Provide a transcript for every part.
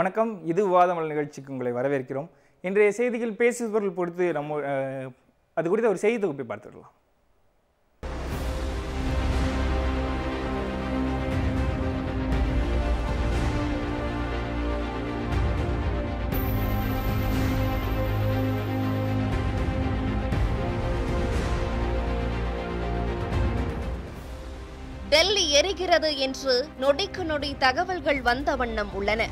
வணக்கம் இது விவாதமல் நிகழ்ச்சிக்கு உங்களை வரவேற்கிறோம் இன்றைய செய்திகள் பேசுபவர்கள் பொறுத்து நம்ம அது குறித்த ஒரு செய்தி தொகுப்பை பார்த்துடலாம் டெல்லி எரிகிறது என்று நொடிக்கு நொடி தகவல்கள் வந்த வண்ணம் உள்ளன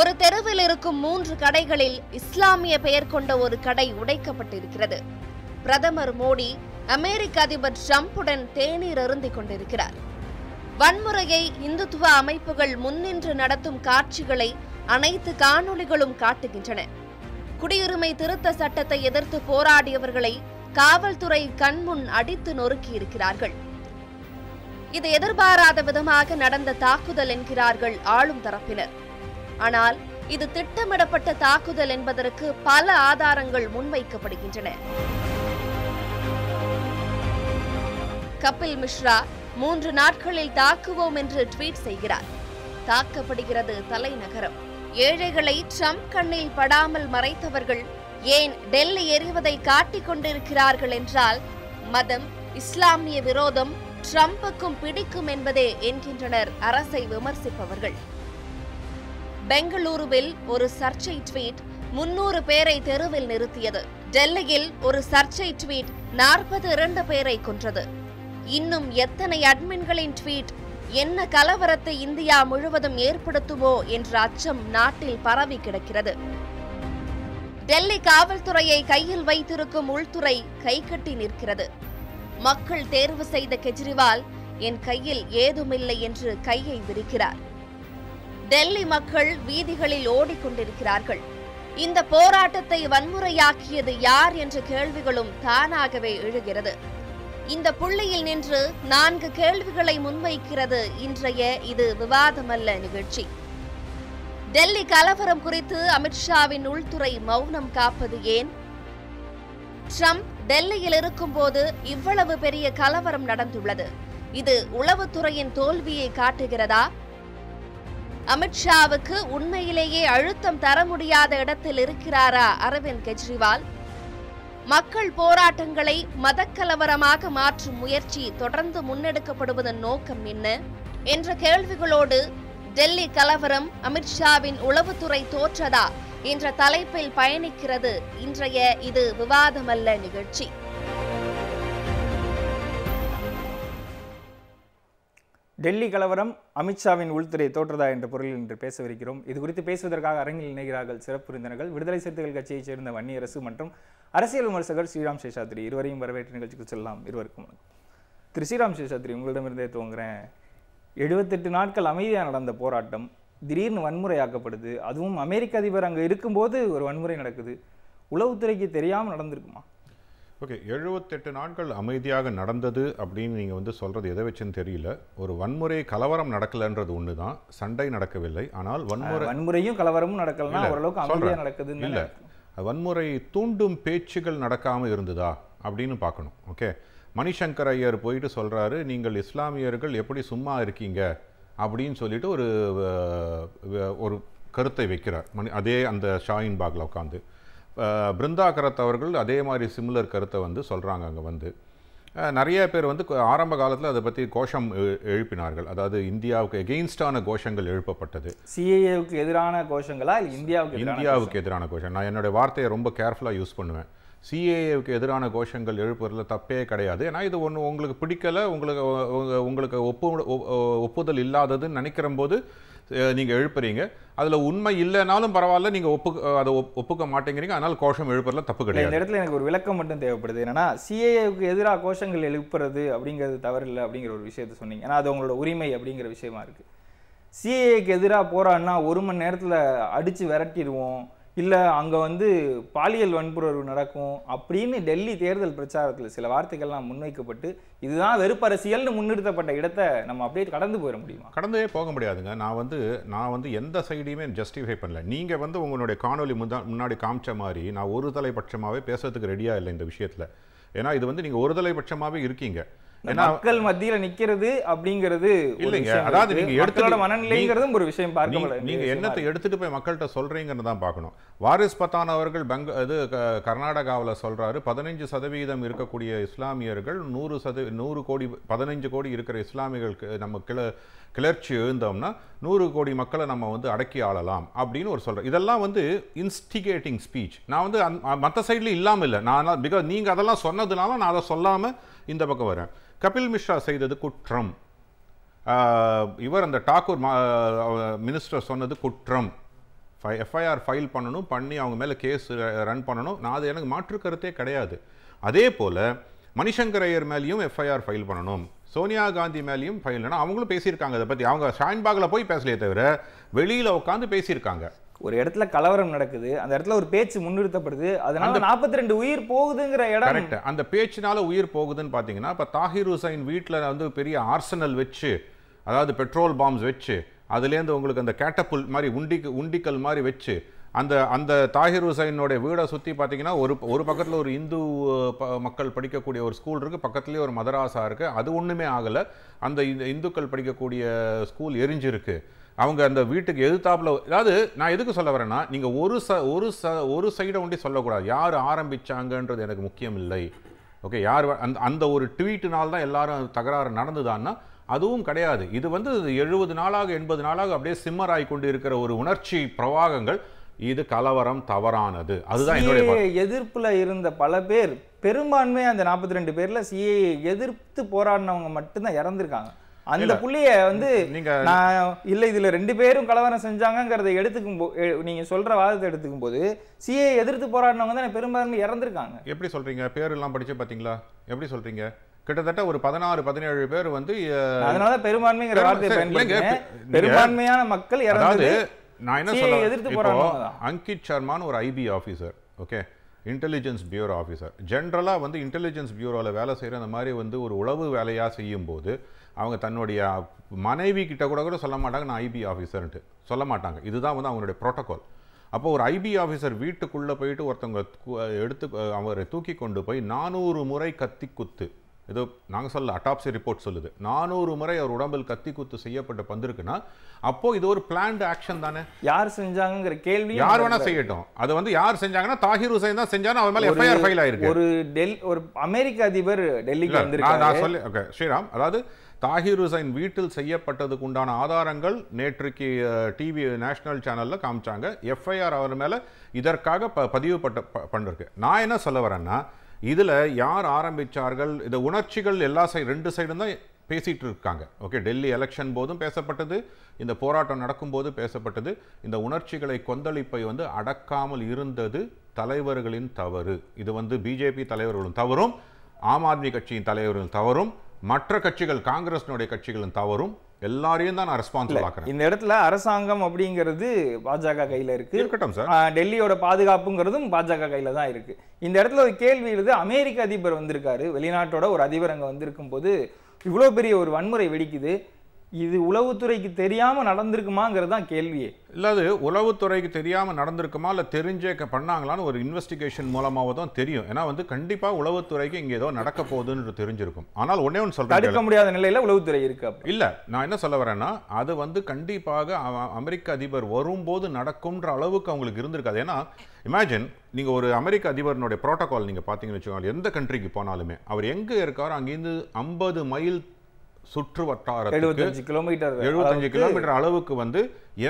ஒரு தெருவில் இருக்கும் மூன்று கடைகளில் இஸ்லாமிய பெயர் கொண்ட ஒரு கடை உடைக்கப்பட்டிருக்கிறது பிரதமர் மோடி அமெரிக்க அதிபர் டிரம்புடன் தேநீர் அருந்திக் கொண்டிருக்கிறார் வன்முறையை இந்துத்துவ அமைப்புகள் முன்னின்று நடத்தும் காட்சிகளை அனைத்து காணொளிகளும் காட்டுகின்றன குடியுரிமை திருத்த சட்டத்தை எதிர்த்து போராடியவர்களை காவல்துறை கண்முன் அடித்து நொறுக்கியிருக்கிறார்கள் இது எதிர்பாராத விதமாக நடந்த தாக்குதல் என்கிறார்கள் ஆளும் தரப்பினர் ஆனால் இது திட்டமிடப்பட்ட தாக்குதல் என்பதற்கு பல ஆதாரங்கள் முன்வைக்கப்படுகின்றன கபில் மிஸ்ரா மூன்று நாட்களில் தாக்குவோம் என்று ட்வீட் செய்கிறார் தாக்கப்படுகிறது தலைநகரம் ஏழைகளை ட்ரம்ப் கண்ணில் படாமல் மறைத்தவர்கள் ஏன் டெல்லி எரிவதை காட்டிக் கொண்டிருக்கிறார்கள் என்றால் மதம் இஸ்லாமிய விரோதம் ட்ரம்புக்கும் பிடிக்கும் என்பதே என்கின்றனர் அரசை விமர்சிப்பவர்கள் பெங்களூருவில் ஒரு சர்ச்சை ட்வீட் முன்னூறு பேரை தெருவில் நிறுத்தியது டெல்லியில் ஒரு சர்ச்சை ட்வீட் நாற்பது இரண்டு பேரை கொன்றது இன்னும் எத்தனை அட்மின்களின் ட்வீட் என்ன கலவரத்தை இந்தியா முழுவதும் ஏற்படுத்துவோ என்ற அச்சம் நாட்டில் பரவி கிடக்கிறது டெல்லி காவல்துறையை கையில் வைத்திருக்கும் உள்துறை கைகட்டி நிற்கிறது மக்கள் தேர்வு செய்த கெஜ்ரிவால் என் கையில் ஏதுமில்லை என்று கையை விரிக்கிறார் டெல்லி மக்கள் வீதிகளில் ஓடிக்கொண்டிருக்கிறார்கள் இந்த போராட்டத்தை வன்முறையாக்கியது யார் என்ற கேள்விகளும் தானாகவே எழுகிறது இந்த புள்ளியில் நின்று நான்கு கேள்விகளை முன்வைக்கிறது இன்றைய இது விவாதமல்ல நிகழ்ச்சி டெல்லி கலவரம் குறித்து அமித்ஷாவின் உள்துறை மௌனம் காப்பது ஏன் ட்ரம்ப் டெல்லியில் இருக்கும்போது இவ்வளவு பெரிய கலவரம் நடந்துள்ளது இது உளவுத்துறையின் தோல்வியை காட்டுகிறதா அமித்ஷாவுக்கு உண்மையிலேயே அழுத்தம் தர முடியாத இடத்தில் இருக்கிறாரா அரவிந்த் கெஜ்ரிவால் மக்கள் போராட்டங்களை மதக்கலவரமாக மாற்றும் முயற்சி தொடர்ந்து முன்னெடுக்கப்படுவதன் நோக்கம் என்ன என்ற கேள்விகளோடு டெல்லி கலவரம் அமித்ஷாவின் உளவுத்துறை தோற்றதா என்ற தலைப்பில் பயணிக்கிறது இன்றைய இது விவாதமல்ல நிகழ்ச்சி டெல்லி கலவரம் அமித்ஷாவின் உள்துறை தோற்றதா என்ற பொருளில் இன்று பேசவிருக்கிறோம் இது குறித்து பேசுவதற்காக அரங்கில் இணைகிறார்கள் சிறப்பு விருந்தினர்கள் விடுதலை சிறுத்தைகள் கட்சியைச் சேர்ந்த வன்னியரசு மற்றும் அரசியல் விமர்சகர் ஸ்ரீராம் சேஷாத்ரி இருவரையும் வரவேற்று நிகழ்ச்சிக்கு செல்லலாம் இருவருக்கும் திரு ஸ்ரீராம் சேஷாத்ரி உங்களிடமிருந்தே துவங்குறேன் எழுபத்தெட்டு நாட்கள் அமைதியாக நடந்த போராட்டம் திடீர்னு வன்முறையாக்கப்படுது அதுவும் அமெரிக்க அதிபர் அங்கே இருக்கும்போது ஒரு வன்முறை நடக்குது உளவுத்துறைக்கு தெரியாமல் நடந்திருக்குமா ஓகே எழுபத்தெட்டு நாட்கள் அமைதியாக நடந்தது அப்படின்னு நீங்கள் வந்து சொல்கிறது எதை வச்சுன்னு தெரியல ஒரு வன்முறை கலவரம் நடக்கலைன்றது ஒன்று தான் சண்டை நடக்கவில்லை ஆனால் வன்முறை வன்முறையும் கலவரமும் நடக்கலன்னா ஓரளவுக்கு அமைதியாக நடக்குது இல்லை வன்முறை தூண்டும் பேச்சுகள் நடக்காமல் இருந்ததா அப்படின்னு பார்க்கணும் ஓகே மணிசங்கர் ஐயர் போயிட்டு சொல்கிறாரு நீங்கள் இஸ்லாமியர்கள் எப்படி சும்மா இருக்கீங்க அப்படின்னு சொல்லிட்டு ஒரு ஒரு கருத்தை வைக்கிறார் மணி அதே அந்த ஷாயின் பாக்ல உட்காந்து பிருந்தா கரத் அவர்கள் அதே மாதிரி சிமிலர் கருத்தை வந்து சொல்கிறாங்க அங்கே வந்து நிறைய பேர் வந்து ஆரம்ப காலத்தில் அதை பற்றி கோஷம் எழுப்பினார்கள் அதாவது இந்தியாவுக்கு எகெயின்ஸ்டான கோஷங்கள் எழுப்பப்பட்டது சிஏஏவுக்கு எதிரான கோஷங்களா இந்தியாவுக்கு இந்தியாவுக்கு எதிரான கோஷம் நான் என்னுடைய வார்த்தையை ரொம்ப கேர்ஃபுல்லாக யூஸ் பண்ணுவேன் சிஏஏவுக்கு எதிரான கோஷங்கள் எழுப்புறதுல தப்பே கிடையாது ஏன்னா இது ஒன்று உங்களுக்கு பிடிக்கலை உங்களுக்கு உங்களுக்கு ஒப்பு ஒப்புதல் இல்லாததுன்னு நினைக்கிற போது நீங்கள் எழுப்புறீங்க அதில் உண்மை இல்லைனாலும் பரவாயில்ல நீங்கள் ஒப்பு அதை ஒப்புக்க மாட்டேங்கிறீங்க அதனால் கோஷம் எழுப்புறதுல தப்பு கிடையாது இந்த இடத்துல எனக்கு ஒரு விளக்கம் மட்டும் தேவைப்படுது என்னன்னா சிஏஏவுக்கு எதிராக கோஷங்கள் எழுப்புறது அப்படிங்கிறது தவறு இல்லை அப்படிங்கிற ஒரு விஷயத்த சொன்னீங்க ஏன்னா அது உங்களோட உரிமை அப்படிங்கிற விஷயமா இருக்குது சிஏஏக்கு எதிராக போகிறான்னா ஒரு மணி நேரத்தில் அடித்து விரட்டிடுவோம் இல்லை அங்கே வந்து பாலியல் வன்புணர்வு நடக்கும் அப்படின்னு டெல்லி தேர்தல் பிரச்சாரத்தில் சில வார்த்தைகள்லாம் முன்வைக்கப்பட்டு இதுதான் வெறுப்பரசியல்னு முன்னிறுத்தப்பட்ட இடத்தை நம்ம அப்படியே கடந்து போயிட முடியுமா கடந்தே போக முடியாதுங்க நான் வந்து நான் வந்து எந்த சைடையுமே ஜஸ்டிஃபை பண்ணல நீங்கள் வந்து உங்களுடைய காணொலி முன்னாடி காமிச்ச மாதிரி நான் ஒரு தலைபட்சமாகவே பேசுறதுக்கு ரெடியாக இல்லை இந்த விஷயத்தில் ஏன்னா இது வந்து நீங்கள் ஒரு தலைபட்சமாகவே இருக்கீங்க மக்கள் மத்தியில நிக்கிறது அப்படிங்கிறது இல்லைங்க அதாவது நீங்க எடுத்தோட மனநிலைங்கிறதும் ஒரு விஷயம் பார்க்க முடியாது நீங்க என்னத்தை எடுத்துட்டு போய் மக்கள்கிட்ட சொல்றீங்கன்னு தான் பார்க்கணும் வாரிஸ் பத்தான் அவர்கள் பெங்க இது கர்நாடகாவில் சொல்றாரு பதினஞ்சு சதவீதம் இருக்கக்கூடிய இஸ்லாமியர்கள் நூறு சதவீ நூறு கோடி பதினஞ்சு கோடி இருக்கிற இஸ்லாமியர்களுக்கு நம்ம கிள கிளர்ச்சி எழுந்தோம்னா நூறு கோடி மக்களை நம்ம வந்து அடக்கி ஆளலாம் அப்படின்னு ஒரு சொல்கிறேன் இதெல்லாம் வந்து இன்ஸ்டிகேட்டிங் ஸ்பீச் நான் வந்து மற்ற சைடில் இல்லாமல் இல்லை நான் பிகாஸ் நீங்கள் அதெல்லாம் சொன்னதுனால நான் அதை சொல்லாமல் இந்த பக்கம் வரேன் கபில் மிஸ்ரா செய்தது குற்றம் இவர் அந்த டாகூர் மினிஸ்டர் சொன்னது குற்றம் ஃபை எஃப்ஐஆர் ஃபைல் பண்ணணும் பண்ணி அவங்க மேலே கேஸ் ரன் பண்ணணும் நான் அது எனக்கு மாற்று கருத்தே கிடையாது அதே போல் மணிசங்கர் ஐயர் மேலேயும் எஃப்ஐஆர் ஃபைல் பண்ணணும் சோனியா காந்தி மேலேயும் ஃபைல் அவங்களும் பேசியிருக்காங்க அதை பற்றி அவங்க ஷாயின்பாகில் போய் பேசலையே தவிர வெளியில் உட்காந்து பேசியிருக்காங்க ஒரு இடத்துல கலவரம் நடக்குது அந்த இடத்துல ஒரு பேச்சு முன்னிறுத்தப்படுது அதனால நாற்பத்தி ரெண்டு உயிர் போகுதுங்கிற இடம் கரெக்ட் அந்த பேச்சினால உயிர் போகுதுன்னு பார்த்தீங்கன்னா இப்போ தாஹிர் ஹுசைன் வீட்டில் வந்து பெரிய ஆர்சனல் வச்சு அதாவது பெட்ரோல் பாம்ஸ் வச்சு அதுலேருந்து உங்களுக்கு அந்த கேட்டப்புல் மாதிரி உண்டிக்கு உண்டிக்கல் மாதிரி வச்சு அந்த அந்த தாகிர் ஹுசைனுடைய வீடை சுற்றி பார்த்தீங்கன்னா ஒரு ஒரு பக்கத்தில் ஒரு இந்து மக்கள் படிக்கக்கூடிய ஒரு ஸ்கூல் இருக்குது பக்கத்துலேயே ஒரு மதராசா இருக்குது அது ஒன்றுமே ஆகலை அந்த இந்துக்கள் படிக்கக்கூடிய ஸ்கூல் எரிஞ்சிருக்கு அவங்க அந்த வீட்டுக்கு எதிர்த்தாப்பில் அதாவது நான் எதுக்கு சொல்ல வரேன்னா நீங்கள் ஒரு ச ஒரு ச ஒரு சைடை ஒண்டி சொல்லக்கூடாது யார் ஆரம்பித்தாங்கன்றது எனக்கு முக்கியம் இல்லை ஓகே யார் அந்த அந்த ஒரு ட்வீட்டுனால் தான் எல்லாரும் தகராறு நடந்துதான்னா அதுவும் கிடையாது இது வந்து எழுபது நாளாக எண்பது நாளாக அப்படியே சிம்மர் கொண்டு இருக்கிற ஒரு உணர்ச்சி பிரவாகங்கள் இது கலவரம் தவறானது அதுதான் என்னுடைய எதிர்ப்புல இருந்த பல பேர் பெரும்பான்மையா அந்த நாற்பத்தி ரெண்டு பேர்ல சிஏ எதிர்த்து போராடினவங்க மட்டும்தான் இறந்திருக்காங்க அந்த புள்ளிய வந்து நீங்க நான் இல்ல இதுல ரெண்டு பேரும் கலவரம் செஞ்சாங்கிறத எடுத்துக்கும் போ நீங்க சொல்ற வாதத்தை எடுத்துக்கும் போது சிஏ எதிர்த்து போராடினவங்க தான் பெரும்பான்மை இறந்திருக்காங்க எப்படி சொல்றீங்க பேர் எல்லாம் படிச்சு பாத்தீங்களா எப்படி சொல்றீங்க கிட்டத்தட்ட ஒரு பதினாறு பதினேழு பேர் வந்து அதனால பெரும்பான்மைங்கிற வார்த்தையை பெரும்பான்மையான மக்கள் இறந்தது நான் என்ன சொல்ல எதிர்த்து அங்கித் சர்மான்னு ஒரு IB officer okay intelligence bureau officer ஜென்ரலாக வந்து இன்டெலிஜென்ஸ் பியூரோவில் வேலை செய்கிற அந்த மாதிரி வந்து ஒரு உளவு வேலையாக செய்யும்போது அவங்க தன்னுடைய மனைவி கிட்ட கூட கூட சொல்ல மாட்டாங்க நான் ஐபி ஆஃபீஸர்ன்ட்டு சொல்ல மாட்டாங்க இதுதான் வந்து அவங்களுடைய ப்ரோட்டோக்கால் அப்போ ஒரு ஐபி ஆஃபீஸர் வீட்டுக்குள்ளே போயிட்டு ஒருத்தவங்க எடுத்து அவரை தூக்கி கொண்டு போய் நானூறு முறை கத்தி குத்து ஏதோ நாங்கள் சொல்ல அட்டாப்சி ரிப்போர்ட் சொல்லுது நானூறு முறை அவர் உடம்பில் கத்தி குத்து செய்யப்பட்டு பந்திருக்குன்னா அப்போ இது ஒரு பிளான்டு ஆக்ஷன் தானே யார் செஞ்சாங்கிற கேள்வி யார் வேணா செய்யட்டும் அது வந்து யார் செஞ்சாங்கன்னா தாகிர் ஹுசைன் தான் செஞ்சாலும் அவன் மேலே எஃப்ஐஆர் ஃபைல் ஆயிருக்கு ஒரு டெல் ஒரு அமெரிக்க அதிபர் டெல்லிக்கு வந்திருக்காரு நான் சொல்லி ஓகே ஸ்ரீராம் அதாவது தாகிர் ஹுசைன் வீட்டில் செய்யப்பட்டதுக்கு உண்டான ஆதாரங்கள் நேற்றுக்கு டிவி நேஷனல் சேனலில் காமிச்சாங்க எஃப்ஐஆர் அவர் மேலே இதற்காக ப பதிவு பட்ட பண்ணிருக்கு நான் என்ன சொல்ல வரேன்னா இதில் யார் ஆரம்பித்தார்கள் இந்த உணர்ச்சிகள் எல்லா சைடு ரெண்டு சைடும் தான் பேசிகிட்டு இருக்காங்க ஓகே டெல்லி எலெக்ஷன் போதும் பேசப்பட்டது இந்த போராட்டம் நடக்கும்போது பேசப்பட்டது இந்த உணர்ச்சிகளை கொந்தளிப்பை வந்து அடக்காமல் இருந்தது தலைவர்களின் தவறு இது வந்து பிஜேபி தலைவர்களும் தவறும் ஆம் ஆத்மி கட்சியின் தலைவர்களும் தவறும் மற்ற கட்சிகள் காங்கிரஸினுடைய கட்சிகளும் தவறும் எல்லாரையும் தான் நான் ரெஸ்பான்சிபிள் பார்க்குறேன் இந்த இடத்துல அரசாங்கம் அப்படிங்கிறது பாஜக கையில் இருக்கு இருக்கட்டும் சார் டெல்லியோட பாதுகாப்புங்கிறதும் பாஜக கையில் தான் இருக்கு இந்த இடத்துல ஒரு கேள்வி எழுது அமெரிக்க அதிபர் வந்திருக்காரு வெளிநாட்டோட ஒரு அதிபர் அங்கே வந்திருக்கும் போது இவ்வளோ பெரிய ஒரு வன்முறை வெடிக்குது இது உளவுத்துறைக்கு தெரியாமல் நடந்திருக்குமாங்கிறது தான் கேள்வியே இல்லாது உளவுத்துறைக்கு தெரியாமல் நடந்திருக்குமா இல்லை தெரிஞ்சே பண்ணாங்களான்னு ஒரு இன்வெஸ்டிகேஷன் மூலமாக தான் தெரியும் ஏன்னா வந்து கண்டிப்பாக உளவுத்துறைக்கு இங்கே ஏதோ நடக்க போகுதுன்னு தெரிஞ்சிருக்கும் ஆனால் ஒன்றே ஒன்று சொல்கிறேன் தடுக்க முடியாத நிலையில் உளவுத்துறை இருக்கு இல்லை நான் என்ன சொல்ல வரேன்னா அது வந்து கண்டிப்பாக அமெரிக்க அதிபர் வரும்போது நடக்கும்ன்ற அளவுக்கு அவங்களுக்கு இருந்திருக்காது ஏன்னா இமேஜின் நீங்கள் ஒரு அமெரிக்க அதிபரனுடைய ப்ரோட்டோகால் நீங்கள் பார்த்தீங்கன்னு வச்சுக்கோங்க எந்த கண்ட்ரிக்கு போனாலுமே அவர் எங்கே இருக்காரோ அங்கேருந்து ஐம்பது மைல் சுற்று வட்டாரத்துக்கு எழுபத்தஞ்சு கிலோமீட்டர் எழுபத்தஞ்சு கிலோமீட்டர் அளவுக்கு வந்து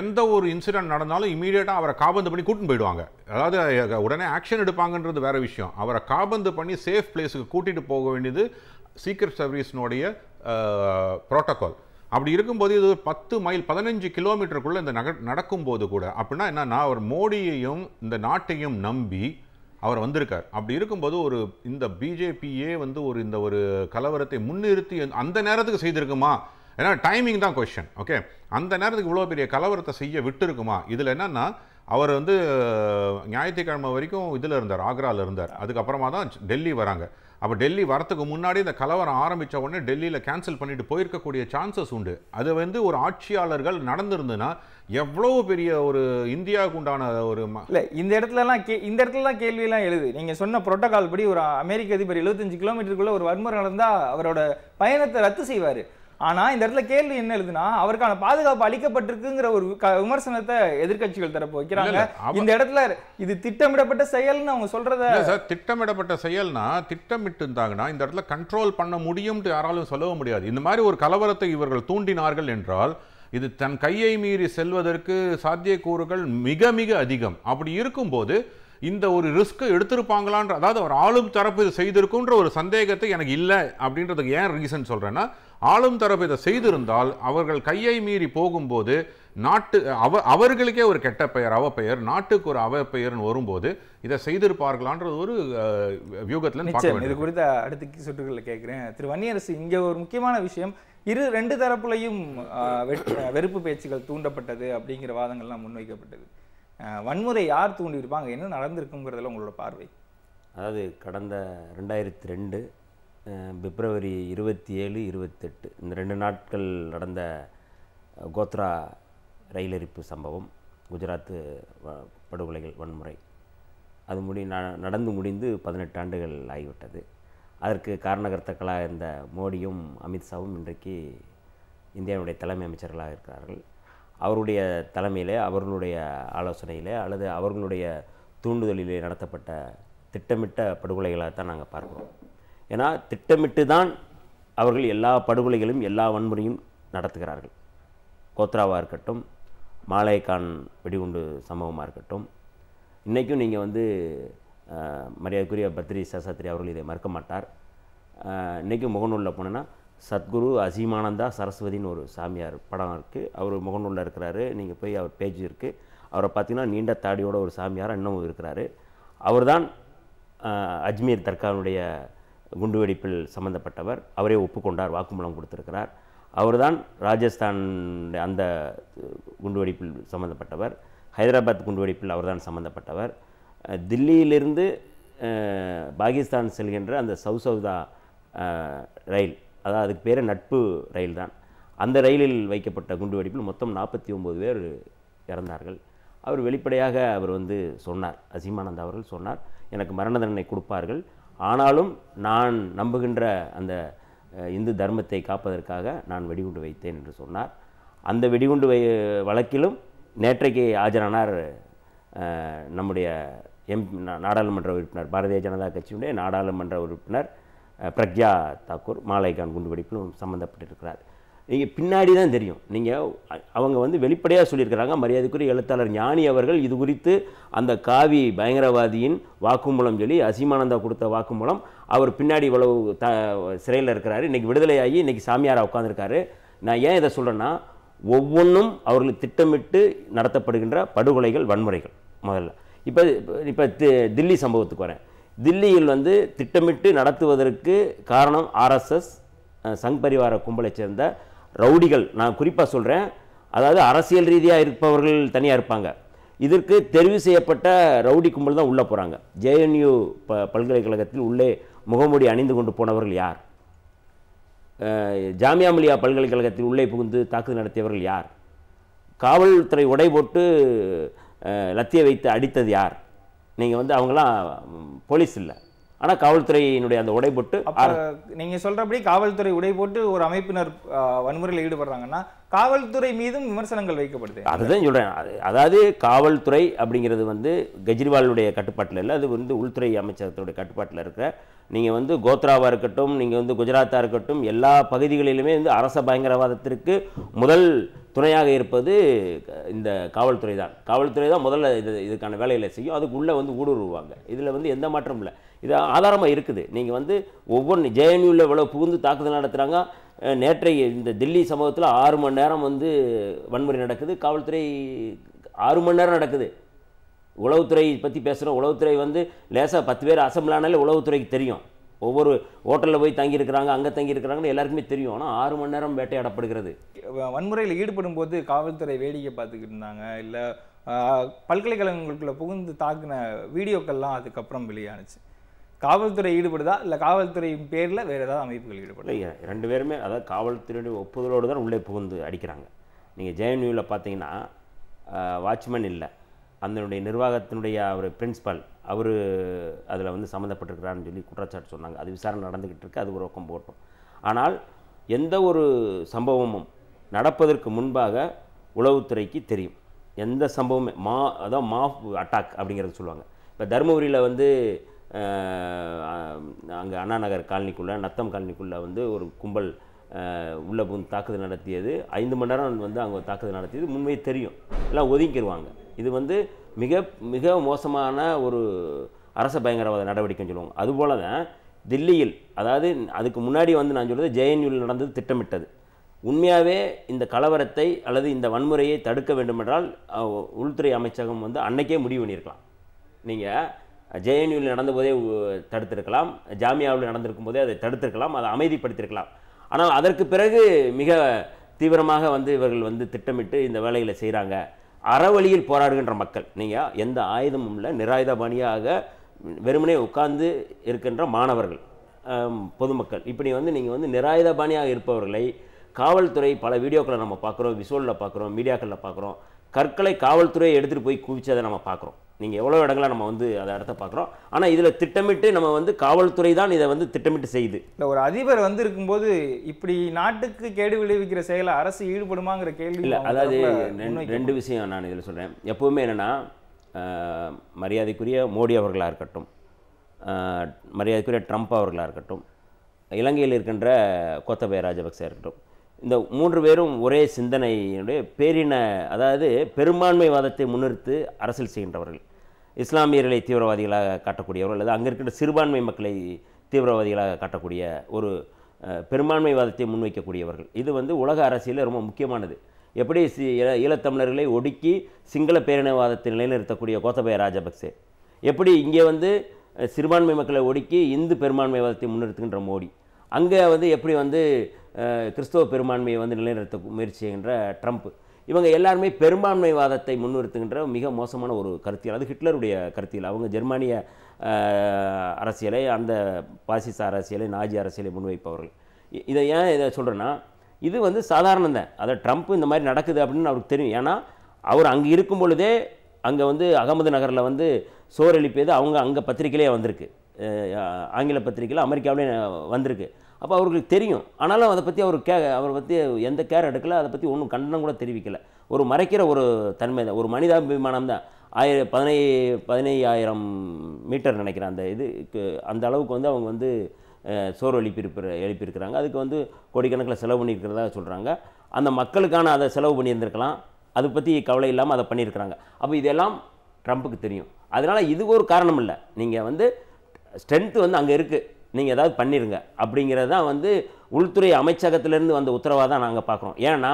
எந்த ஒரு இன்சிடென்ட் நடந்தாலும் இமீடியட்டாக அவரை காபந்து பண்ணி கூட்டின்னு போயிடுவாங்க அதாவது உடனே ஆக்ஷன் எடுப்பாங்கன்றது வேற விஷயம் அவரை காபந்து பண்ணி சேஃப் பிளேஸுக்கு கூட்டிகிட்டு போக வேண்டியது சீக்ரெட் சர்வீஸினுடைய ப்ரோட்டோக்கால் அப்படி இருக்கும்போது இது ஒரு பத்து மைல் பதினஞ்சு கிலோமீட்டருக்குள்ளே இந்த நக நடக்கும்போது கூட அப்படின்னா என்னன்னா நான் ஒரு மோடியையும் இந்த நாட்டையும் நம்பி அவர் வந்திருக்கார் அப்படி இருக்கும்போது ஒரு இந்த பிஜேபியே வந்து ஒரு இந்த ஒரு கலவரத்தை முன்னிறுத்தி அந்த நேரத்துக்கு செய்திருக்குமா ஏன்னா டைமிங் தான் கொஸ்டின் ஓகே அந்த நேரத்துக்கு இவ்வளோ பெரிய கலவரத்தை செய்ய விட்டுருக்குமா இதில் என்னென்னா அவர் வந்து ஞாயிற்றுக்கிழமை வரைக்கும் இதில் இருந்தார் ஆக்ராவில் இருந்தார் அதுக்கப்புறமா தான் டெல்லி வராங்க அப்போ டெல்லி வரத்துக்கு முன்னாடி இந்த கலவரம் ஆரம்பித்த உடனே டெல்லியில் கேன்சல் பண்ணிட்டு போயிருக்கக்கூடிய சான்சஸ் உண்டு அது வந்து ஒரு ஆட்சியாளர்கள் நடந்திருந்துன்னா எவ்வளோ பெரிய ஒரு இந்தியாவுக்கு உண்டான ஒரு இல்லை இந்த இடத்துலலாம் கே இந்த இடத்துலலாம் கேள்வியெல்லாம் எழுது நீங்கள் சொன்ன ப்ரோட்டோக்கால் படி ஒரு அமெரிக்க அதிபர் எழுபத்தஞ்சு கிலோமீட்டருக்குள்ளே ஒரு வன்முறை நடந்தால் அவரோட பயணத்தை ரத்து செய்வார் ஆனால் இந்த இடத்துல கேள்வி என்ன எழுதுனா அவருக்கான பாதுகாப்பு அளிக்கப்பட்டிருக்குங்கிற ஒரு விமர்சனத்தை எதிர்கட்சிகள் தரப்பு வைக்கிறாங்க இந்த இடத்துல இது திட்டமிடப்பட்ட செயல்னு அவங்க சொல்றத திட்டமிடப்பட்ட செயல்னா திட்டமிட்டு இருந்தாங்கன்னா இந்த இடத்துல கண்ட்ரோல் பண்ண முடியும் யாராலும் சொல்ல முடியாது இந்த மாதிரி ஒரு கலவரத்தை இவர்கள் தூண்டினார்கள் என்றால் இது தன் கையை மீறி செல்வதற்கு சாத்தியக்கூறுகள் மிக மிக அதிகம் அப்படி இருக்கும்போது இந்த ஒரு ரிஸ்க் எடுத்திருப்பாங்களான்ற அதாவது ஒரு ஆளும் தரப்பு இது செய்திருக்குன்ற ஒரு சந்தேகத்தை எனக்கு இல்லை அப்படின்றதுக்கு ஏன் ரீசன் சொல்கிறேன்னா ஆளும் தரப்பு இதை செய்திருந்தால் அவர்கள் கையை மீறி போகும்போது நாட்டு அவ அவர்களுக்கே ஒரு கெட்ட பெயர் அவ பெயர் நாட்டுக்கு ஒரு அவ பெயர்னு வரும்போது இதை செய்திருப்பார்களான்றது ஒரு வியூகத்தில் இது குறித்த அடுத்த சுற்றுகளில் கேட்குறேன் திரு வன்னியரசு இங்கே ஒரு முக்கியமான விஷயம் இரு ரெண்டு தரப்புலையும் வெறுப்பு பேச்சுகள் தூண்டப்பட்டது அப்படிங்கிற வாதங்கள்லாம் முன்வைக்கப்பட்டது வன்முறை யார் தூண்டியிருப்பாங்க என்ன நடந்திருக்குங்கிறதுல உங்களோட பார்வை அதாவது கடந்த ரெண்டாயிரத்தி ரெண்டு பிப்ரவரி இருபத்தி ஏழு இருபத்தெட்டு இந்த ரெண்டு நாட்கள் நடந்த கோத்ரா ரயில் எரிப்பு சம்பவம் குஜராத்து படுகொலைகள் வன்முறை அது முடி நடந்து முடிந்து பதினெட்டு ஆண்டுகள் ஆகிவிட்டது அதற்கு காரணகர்த்தக்களாக இருந்த மோடியும் அமித்ஷாவும் இன்றைக்கு இந்தியாவுடைய தலைமை அமைச்சர்களாக இருக்கிறார்கள் அவருடைய தலைமையிலே அவர்களுடைய ஆலோசனையிலே அல்லது அவர்களுடைய தூண்டுதலிலே நடத்தப்பட்ட திட்டமிட்ட படுகொலைகளாகத்தான் நாங்கள் பார்க்குறோம் ஏன்னா திட்டமிட்டு தான் அவர்கள் எல்லா படுகொலைகளும் எல்லா வன்முறையும் நடத்துகிறார்கள் கோத்ராவாக இருக்கட்டும் மாலைக்கான் வெடிகுண்டு சம்பவமாக இருக்கட்டும் இன்றைக்கும் நீங்கள் வந்து மரியாதைக்குரிய பத்ரி சசாத்ரி அவர்கள் இதை மறுக்க மாட்டார் இன்றைக்கும் முகநூலில் போனேன்னா சத்குரு அசீமானந்தா சரஸ்வதினு ஒரு சாமியார் படம் இருக்குது அவர் முகநூலில் இருக்கிறாரு நீங்கள் போய் அவர் பேஜ் இருக்குது அவரை பார்த்தீங்கன்னா நீண்ட தாடியோட ஒரு சாமியாராக இன்னமும் இருக்கிறாரு அவர் தான் அஜ்மீர் தர்கானுடைய குண்டுவெடிப்பில் சம்மந்தப்பட்டவர் அவரே ஒப்புக்கொண்டார் வாக்குமூலம் கொடுத்திருக்கிறார் அவர்தான் ராஜஸ்தான் அந்த குண்டுவெடிப்பில் சம்மந்தப்பட்டவர் ஹைதராபாத் குண்டுவெடிப்பில் அவர்தான் சம்மந்தப்பட்டவர் தில்லியிலிருந்து பாகிஸ்தான் செல்கின்ற அந்த சவுசவுதா ரயில் அதாவது அதுக்கு பேர் நட்பு ரயில் தான் அந்த ரயிலில் வைக்கப்பட்ட குண்டுவெடிப்பில் மொத்தம் நாற்பத்தி ஒம்பது பேர் இறந்தார்கள் அவர் வெளிப்படையாக அவர் வந்து சொன்னார் அசீமானந்த் அவர்கள் சொன்னார் எனக்கு மரண தண்டனை கொடுப்பார்கள் ஆனாலும் நான் நம்புகின்ற அந்த இந்து தர்மத்தை காப்பதற்காக நான் வெடிகுண்டு வைத்தேன் என்று சொன்னார் அந்த வெடிகுண்டு வை வழக்கிலும் நேற்றைக்கு ஆஜரானார் நம்முடைய எம் நாடாளுமன்ற உறுப்பினர் பாரதிய ஜனதா கட்சியினுடைய நாடாளுமன்ற உறுப்பினர் பிரக்யா தாக்கூர் மாலைகான் குண்டுவெடிப்பிலும் சம்மந்தப்பட்டிருக்கிறார் நீங்கள் பின்னாடி தான் தெரியும் நீங்கள் அவங்க வந்து வெளிப்படையாக சொல்லியிருக்கிறாங்க மரியாதைக்குரிய எழுத்தாளர் ஞானி அவர்கள் இது குறித்து அந்த காவி பயங்கரவாதியின் வாக்குமூலம் சொல்லி அசீமானந்தா கொடுத்த வாக்குமூலம் அவர் பின்னாடி இவ்வளவு த சிறையில் இருக்கிறாரு இன்றைக்கி விடுதலையாகி இன்றைக்கி சாமியாராக உட்காந்துருக்காரு நான் ஏன் இதை சொல்கிறேன்னா ஒவ்வொன்றும் அவர்கள் திட்டமிட்டு நடத்தப்படுகின்ற படுகொலைகள் வன்முறைகள் முதல்ல இப்போ இப்போ தில்லி சம்பவத்துக்கு வரேன் தில்லியில் வந்து திட்டமிட்டு நடத்துவதற்கு காரணம் ஆர்எஸ்எஸ் சங் பரிவார கும்பலை சேர்ந்த ரவுடிகள் நான் குறிப்பாக சொல்கிறேன் அதாவது அரசியல் ரீதியாக இருப்பவர்கள் தனியாக இருப்பாங்க இதற்கு தெரிவு செய்யப்பட்ட ரவுடி கும்பல் தான் உள்ளே போகிறாங்க ஜேஎன்யூ ப பல்கலைக்கழகத்தில் உள்ளே முகமூடி அணிந்து கொண்டு போனவர்கள் யார் ஜாமியா மலியா பல்கலைக்கழகத்தில் உள்ளே புகுந்து தாக்குதல் நடத்தியவர்கள் யார் காவல்துறை உடை போட்டு லத்திய வைத்து அடித்தது யார் நீங்கள் வந்து அவங்களாம் போலீஸ் இல்லை ஆனால் காவல்துறையினுடைய அந்த உடை போட்டு நீங்கள் சொல்கிறபடி காவல்துறை உடை போட்டு ஒரு அமைப்பினர் வன்முறையில் ஈடுபடுறாங்கன்னா காவல்துறை மீதும் விமர்சனங்கள் வைக்கப்படுது அதுதான் சொல்கிறேன் அதாவது காவல்துறை அப்படிங்கிறது வந்து கெஜ்ரிவாலுடைய கட்டுப்பாட்டில் இல்லை அது வந்து உள்துறை அமைச்சகத்துடைய கட்டுப்பாட்டில் இருக்கிற நீங்கள் வந்து கோத்ராவாக இருக்கட்டும் நீங்கள் வந்து குஜராத்தாக இருக்கட்டும் எல்லா பகுதிகளிலுமே வந்து அரச பயங்கரவாதத்திற்கு முதல் துணையாக இருப்பது இந்த காவல்துறை தான் காவல்துறை தான் முதல்ல இது இதுக்கான வேலையில் செய்யும் அதுக்குள்ளே வந்து ஊடுருவாங்க இதில் வந்து எந்த மாற்றமும் இல்லை இது ஆதாரமாக இருக்குது நீங்கள் வந்து ஒவ்வொன்று ஜேஎன்யூவில் இவ்வளோ புகுந்து தாக்குதல் நடத்துகிறாங்க நேற்றைய இந்த தில்லி சம்பவத்தில் ஆறு மணி நேரம் வந்து வன்முறை நடக்குது காவல்துறை ஆறு மணி நேரம் நடக்குது உளவுத்துறை பற்றி பேசுகிறோம் உளவுத்துறை வந்து லேசாக பத்து பேர் அசம்பிளானாலே உளவுத்துறைக்கு தெரியும் ஒவ்வொரு ஹோட்டலில் போய் தங்கியிருக்கிறாங்க அங்கே தங்கியிருக்கிறாங்கன்னு எல்லாருக்குமே தெரியும் ஆனால் ஆறு மணி நேரம் வேட்டையாடப்படுகிறது வன்முறையில் ஈடுபடும் போது காவல்துறை வேடிக்கை பார்த்துக்கிட்டு இருந்தாங்க இல்லை பல்கலைக்கழகங்களுக்குள்ளே புகுந்து தாக்குன வீடியோக்கள்லாம் அதுக்கப்புறம் வெளியானுச்சு காவல்துறை ஈடுபடுதா இல்லை காவல்துறையின் பேரில் வேறு ஏதாவது அமைப்புகள் ஈடுபடுது ரெண்டு பேருமே அதாவது காவல்துறையுடைய ஒப்புதலோடு தான் உள்ளே புகுந்து அடிக்கிறாங்க நீங்கள் ஜேஎன்யூவில் பார்த்தீங்கன்னா வாட்ச்மேன் இல்லை அதனுடைய நிர்வாகத்தினுடைய அவர் பிரின்ஸிபல் அவர் அதில் வந்து சம்மந்தப்பட்டிருக்கிறான்னு சொல்லி குற்றச்சாட்டு சொன்னாங்க அது விசாரணை நடந்துக்கிட்டு இருக்குது அது ஒரு பக்கம் போட்டோம் ஆனால் எந்த ஒரு சம்பவமும் நடப்பதற்கு முன்பாக உளவுத்துறைக்கு தெரியும் எந்த சம்பவமே மா அதான் மா அட்டாக் அப்படிங்கிறது சொல்லுவாங்க இப்போ தருமபுரியில் வந்து அங்கே அண்ணா நகர் காலனிக்குள்ளே நத்தம் காலனிக்குள்ளே வந்து ஒரு கும்பல் உள்ளே புகுந்து தாக்குதல் நடத்தியது ஐந்து மணி நேரம் வந்து அவங்க தாக்குதல் நடத்தியது முன்மையே தெரியும் எல்லாம் ஒதுங்கிடுவாங்க இது வந்து மிக மிக மோசமான ஒரு அரச பயங்கரவாத நடவடிக்கைன்னு சொல்லுவாங்க அதுபோல தான் தில்லியில் அதாவது அதுக்கு முன்னாடி வந்து நான் சொல்கிறது ஜேஎன்யூவில் நடந்தது திட்டமிட்டது உண்மையாகவே இந்த கலவரத்தை அல்லது இந்த வன்முறையை தடுக்க வேண்டுமென்றால் உள்துறை அமைச்சகம் வந்து அன்னைக்கே முடிவு பண்ணியிருக்கலாம் நீங்கள் ஜேஎன்யூவில் நடந்தபோதே தடுத்திருக்கலாம் ஜாமியாவில் நடந்திருக்கும் போதே அதை தடுத்திருக்கலாம் அதை அமைதிப்படுத்தியிருக்கலாம் ஆனால் அதற்கு பிறகு மிக தீவிரமாக வந்து இவர்கள் வந்து திட்டமிட்டு இந்த வேலைகளை செய்கிறாங்க அறவழியில் போராடுகின்ற மக்கள் நீங்கள் எந்த ஆயுதமும் இல்லை நிராயுதபாணியாக வெறுமனே உட்கார்ந்து இருக்கின்ற மாணவர்கள் பொதுமக்கள் இப்படி வந்து நீங்கள் வந்து நிராயுதபாணியாக இருப்பவர்களை காவல்துறை பல வீடியோக்களை நம்ம பார்க்குறோம் விசுவலில் பார்க்குறோம் மீடியாக்களில் பார்க்குறோம் கற்களை காவல்துறையை எடுத்துகிட்டு போய் குவிச்சதை நம்ம பார்க்குறோம் நீங்கள் எவ்வளோ இடங்களாக நம்ம வந்து அதை இடத்த பார்க்குறோம் ஆனால் இதில் திட்டமிட்டு நம்ம வந்து காவல்துறை தான் இதை வந்து திட்டமிட்டு செய்யுது இல்லை ஒரு அதிபர் வந்து இருக்கும்போது இப்படி நாட்டுக்கு கேடு விளைவிக்கிற செயலை அரசு ஈடுபடுமாங்கிற கேள்வி இல்லை அதாவது ரெண்டு விஷயம் நான் இதில் சொல்கிறேன் எப்போவுமே என்னென்னா மரியாதைக்குரிய மோடி அவர்களாக இருக்கட்டும் மரியாதைக்குரிய ட்ரம்ப் அவர்களாக இருக்கட்டும் இலங்கையில் இருக்கின்ற கோத்தபய ராஜபக்சே இருக்கட்டும் இந்த மூன்று பேரும் ஒரே சிந்தனையினுடைய பேரின அதாவது பெரும்பான்மைவாதத்தை முன்னிறுத்து அரசியல் செய்கின்றவர்கள் இஸ்லாமியர்களை தீவிரவாதிகளாக காட்டக்கூடியவர்கள் அல்லது அங்கே இருக்கின்ற சிறுபான்மை மக்களை தீவிரவாதிகளாக காட்டக்கூடிய ஒரு பெரும்பான்மைவாதத்தை முன்வைக்கக்கூடியவர்கள் இது வந்து உலக அரசியலில் ரொம்ப முக்கியமானது எப்படி சி ஈழத்தமிழர்களை ஒடுக்கி சிங்கள பேரினவாதத்தை நிலைநிறுத்தக்கூடிய கோத்தபய ராஜபக்சே எப்படி இங்கே வந்து சிறுபான்மை மக்களை ஒடுக்கி இந்து பெரும்பான்மை வாதத்தை முன்னிறுத்துகின்ற மோடி அங்கே வந்து எப்படி வந்து கிறிஸ்தவ பெரும்பான்மையை வந்து நிலைநிறுத்த என்ற ட்ரம்ப் இவங்க எல்லாருமே பெரும்பான்மைவாதத்தை முன்னிறுத்துகின்ற மிக மோசமான ஒரு கருத்தியல் அது ஹிட்லருடைய கருத்தியல் அவங்க ஜெர்மானிய அரசியலை அந்த பாசிச அரசியலை நாஜி அரசியலை முன்வைப்பவர்கள் இதை ஏன் இதை சொல்கிறேன்னா இது வந்து சாதாரணம் தான் அதை ட்ரம்ப் இந்த மாதிரி நடக்குது அப்படின்னு அவருக்கு தெரியும் ஏன்னா அவர் அங்கே இருக்கும் பொழுதே அங்கே வந்து அகமது நகரில் வந்து சோறளிப்பது அவங்க அங்கே பத்திரிக்கையிலே வந்திருக்கு ஆங்கில பத்திரிக்கையில் அமெரிக்காவிலே வந்திருக்கு அப்போ அவர்களுக்கு தெரியும் ஆனாலும் அதை பற்றி அவர் கே அவரை பற்றி எந்த கேர் எடுக்கலை அதை பற்றி ஒன்றும் கண்டனம் கூட தெரிவிக்கலை ஒரு மறைக்கிற ஒரு தன்மை தான் ஒரு மனிதாபிமானம் தான் ஆயிர பதினை பதினையாயிரம் மீட்டர் நினைக்கிறேன் அந்த இதுக்கு அந்த அளவுக்கு வந்து அவங்க வந்து சோறு எழுப்பியிருப்பிற எழுப்பியிருக்கிறாங்க அதுக்கு வந்து கோடிக்கணக்கில் செலவு பண்ணியிருக்கிறதா சொல்கிறாங்க அந்த மக்களுக்கான அதை செலவு பண்ணியிருந்திருக்கலாம் அதை பற்றி கவலை இல்லாமல் அதை பண்ணியிருக்கிறாங்க அப்போ இதெல்லாம் ட்ரம்ப்புக்கு தெரியும் அதனால் இது ஒரு காரணம் இல்லை நீங்கள் வந்து ஸ்ட்ரென்த்து வந்து அங்கே இருக்குது நீங்கள் ஏதாவது பண்ணிடுங்க அப்படிங்கிறது தான் வந்து உள்துறை அமைச்சகத்திலேருந்து வந்த உத்தரவாக தான் நாங்கள் பார்க்குறோம் ஏன்னா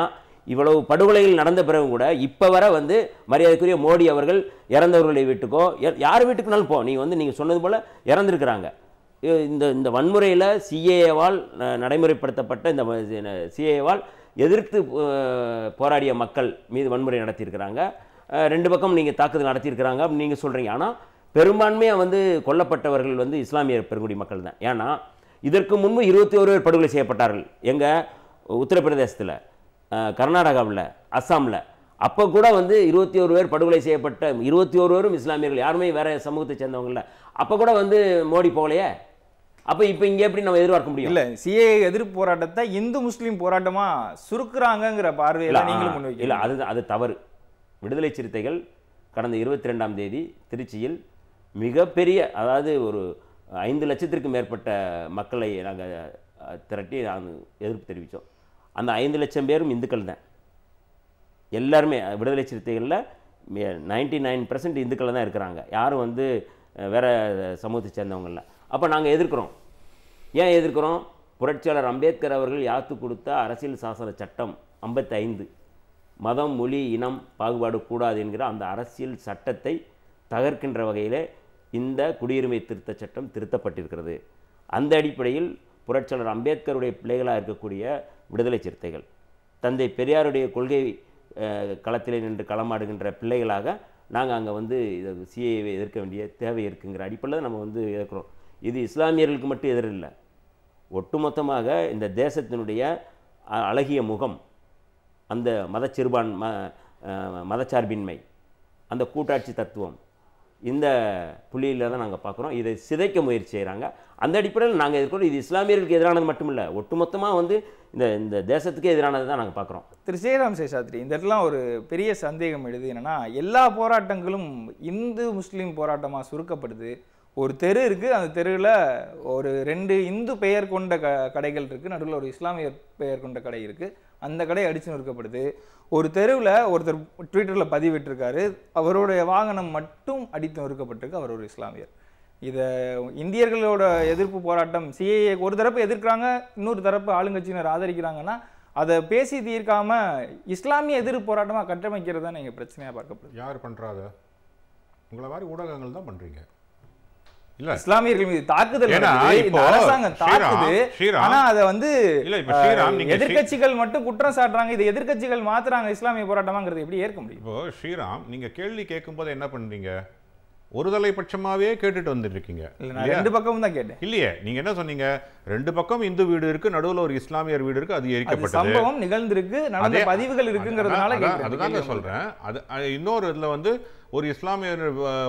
இவ்வளவு படுகொலைகள் நடந்த பிறகு கூட இப்போ வர வந்து மரியாதைக்குரிய மோடி அவர்கள் இறந்தவர்களை வீட்டுக்கோ யார் வீட்டுக்குனாலும் போ நீங்கள் வந்து நீங்கள் சொன்னது போல் இறந்துருக்கிறாங்க இந்த இந்த வன்முறையில் சிஏஏவால் நடைமுறைப்படுத்தப்பட்ட இந்த சிஏஏவால் எதிர்த்து போராடிய மக்கள் மீது வன்முறை நடத்தியிருக்கிறாங்க ரெண்டு பக்கம் நீங்கள் தாக்குதல் நடத்தியிருக்கிறாங்க அப்படின்னு நீங்கள் சொல்கிறீங்க ஆனால் பெரும்பான்மையாக வந்து கொல்லப்பட்டவர்கள் வந்து இஸ்லாமிய பெருங்குடி மக்கள் தான் ஏன்னா இதற்கு முன்பு இருபத்தி ஒரு பேர் படுகொலை செய்யப்பட்டார்கள் எங்கள் உத்தரப்பிரதேசத்தில் கர்நாடகாவில் அஸ்ஸாமில் அப்போ கூட வந்து இருபத்தி ஒரு பேர் படுகொலை செய்யப்பட்ட இருபத்தி ஒரு பேரும் இஸ்லாமியர்கள் யாருமே வேறு சமூகத்தை சேர்ந்தவங்கள அப்போ கூட வந்து மோடி போகலையே அப்போ இப்போ இங்கே எப்படி நம்ம எதிர்பார்க்க முடியும் இல்லை சிஏ எதிர்ப்பு போராட்டத்தை இந்து முஸ்லீம் போராட்டமாக சுருக்குறாங்கிற பார்வையில் நீங்களும் இல்லை அது அது தவறு விடுதலை சிறுத்தைகள் கடந்த இருபத்தி ரெண்டாம் தேதி திருச்சியில் மிகப்பெரிய அதாவது ஒரு ஐந்து லட்சத்திற்கு மேற்பட்ட மக்களை நாங்கள் திரட்டி நாங்கள் எதிர்ப்பு தெரிவித்தோம் அந்த ஐந்து லட்சம் பேரும் இந்துக்கள் தான் எல்லாருமே விடுதலை சிறுத்தைகளில் நைன்டி நைன் பர்சன்ட் இந்துக்கள் தான் இருக்கிறாங்க யாரும் வந்து வேறு சமூகத்தை சேர்ந்தவங்களில் அப்போ நாங்கள் எதிர்க்கிறோம் ஏன் எதிர்க்கிறோம் புரட்சியாளர் அம்பேத்கர் அவர்கள் யாத்து கொடுத்த அரசியல் சாசன சட்டம் ஐம்பத்தி ஐந்து மதம் மொழி இனம் பாகுபாடு கூடாது என்கிற அந்த அரசியல் சட்டத்தை தகர்க்கின்ற வகையில் இந்த குடியுரிமை திருத்த சட்டம் திருத்தப்பட்டிருக்கிறது அந்த அடிப்படையில் புரட்சியாளர் அம்பேத்கருடைய பிள்ளைகளாக இருக்கக்கூடிய விடுதலை சிறுத்தைகள் தந்தை பெரியாருடைய கொள்கை களத்திலே நின்று களமாடுகின்ற பிள்ளைகளாக நாங்கள் அங்கே வந்து இதை சிஏவை எதிர்க்க வேண்டிய தேவை இருக்குங்கிற அடிப்படையில் நம்ம வந்து எதிர்க்கிறோம் இது இஸ்லாமியர்களுக்கு மட்டும் எதிரில்லை ஒட்டுமொத்தமாக இந்த தேசத்தினுடைய அழகிய முகம் அந்த மதச்சிறுபான் ம மதச்சார்பின்மை அந்த கூட்டாட்சி தத்துவம் இந்த புள்ளியில் தான் நாங்கள் பார்க்குறோம் இதை சிதைக்க முயற்சி செய்கிறாங்க அந்த அடிப்படையில் நாங்கள் எதிர்க்கிறோம் இது இஸ்லாமியர்களுக்கு எதிரானது மட்டும் இல்லை ஒட்டுமொத்தமாக வந்து இந்த இந்த தேசத்துக்கு எதிரானது தான் நாங்கள் பார்க்குறோம் திரு ஜெயராம் சேஷாத்ரி இந்த இடத்துலாம் ஒரு பெரிய சந்தேகம் எழுது என்னென்னா எல்லா போராட்டங்களும் இந்து முஸ்லீம் போராட்டமாக சுருக்கப்படுது ஒரு தெரு இருக்குது அந்த தெருவில் ஒரு ரெண்டு இந்து பெயர் கொண்ட க கடைகள் இருக்குது நடுவில் ஒரு இஸ்லாமியர் பெயர் கொண்ட கடை இருக்குது அந்த கடை அடித்து நொறுக்கப்படுது ஒரு தெருவில் ஒருத்தர் ட்விட்டரில் பதிவிட்டிருக்காரு அவருடைய வாகனம் மட்டும் அடித்து நொறுக்கப்பட்டிருக்கு அவர் ஒரு இஸ்லாமியர் இதை இந்தியர்களோட எதிர்ப்பு போராட்டம் சிஏஏ ஒரு தரப்பு எதிர்க்கிறாங்க இன்னொரு தரப்பு ஆளுங்கட்சியினர் ஆதரிக்கிறாங்கன்னா அதை பேசி தீர்க்காம இஸ்லாமிய எதிர்ப்பு போராட்டமாக கட்டமைக்கிறது தான் நீங்கள் பிரச்சனையாக பார்க்கப்படுது யார் பண்ணுறாத உங்களை மாதிரி ஊடகங்கள் தான் பண்ணுறீங்க இஸ்லாமியர்கள் மீது தாக்குதல் அரசாங்கம் தாக்குது ஆனா அதை வந்து எதிர்கட்சிகள் மட்டும் குற்றம் சாட்டுறாங்க இது எதிர்கட்சிகள் மாத்துறாங்க இஸ்லாமிய போராட்டமாங்கிறது எப்படி ஏற்க முடியும் இப்போ ஸ்ரீராம் நீங்க கேள்வி கேட்கும் போது என்ன பண்றீங்க ஒருதலை பட்சமாகவே கேட்டுட்டு வந்துருக்கீங்க ரெண்டு பக்கமும் தான் கேட்டேன் இல்லையே நீங்க என்ன சொன்னீங்க ரெண்டு பக்கம் இந்து வீடு இருக்கு நடுவில் ஒரு இஸ்லாமியர் வீடு இருக்கு அது எரிக்கப்பட்டது சம்பவம் நிகழ்ந்திருக்கு நடந்த பதிவுகள் இருக்குங்கிறதுனால அதுதாங்க சொல்றேன் அது இன்னொரு இதில் வந்து ஒரு இஸ்லாமியர்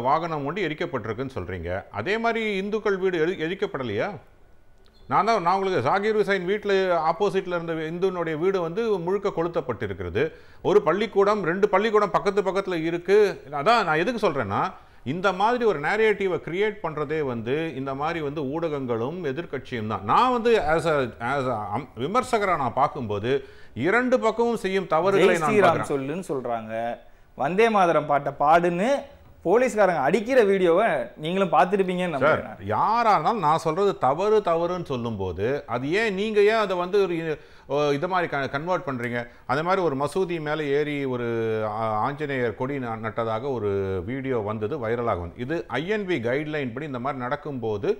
வாகனம் கொண்டு எரிக்கப்பட்டிருக்குன்னு சொல்றீங்க அதே மாதிரி இந்துக்கள் வீடு எரி எரிக்கப்படலையா நான் தான் நான் உங்களுக்கு சாகிர் ஹுசைன் வீட்டில் ஆப்போசிட்டில் இருந்த இந்துனுடைய வீடு வந்து முழுக்க கொளுத்தப்பட்டிருக்கிறது ஒரு பள்ளிக்கூடம் ரெண்டு பள்ளிக்கூடம் பக்கத்து பக்கத்தில் இருக்குது அதான் நான் எதுக்கு சொல்கிறேன்னா இந்த மாதிரி ஒரு நேரேட்டிவை கிரியேட் பண்ணுறதே வந்து இந்த மாதிரி வந்து ஊடகங்களும் எதிர்கட்சியும் தான் நான் வந்து ஆஸ் ஆஸ் விமர்சகராக நான் பார்க்கும்போது இரண்டு பக்கமும் செய்யும் தவறுகளை நான் சொல்லுன்னு சொல்கிறாங்க வந்தே மாதரம் பாட்டை பாடுன்னு போலீஸ்காரங்க அடிக்கிற வீடியோவை நீங்களும் பார்த்துருப்பீங்கன்னு சார் யாராக இருந்தாலும் நான் சொல்கிறது தவறு தவறுன்னு சொல்லும்போது அது ஏன் நீங்கள் ஏன் அதை வந்து ஒரு இதை மாதிரி க கன்வெர்ட் பண்ணுறீங்க அந்த மாதிரி ஒரு மசூதி மேலே ஏறி ஒரு ஆஞ்சநேயர் கொடி நட்டதாக ஒரு வீடியோ வந்தது வைரலாக வந்து இது ஐஎன்பி கைட்லைன் படி இந்த மாதிரி நடக்கும்போது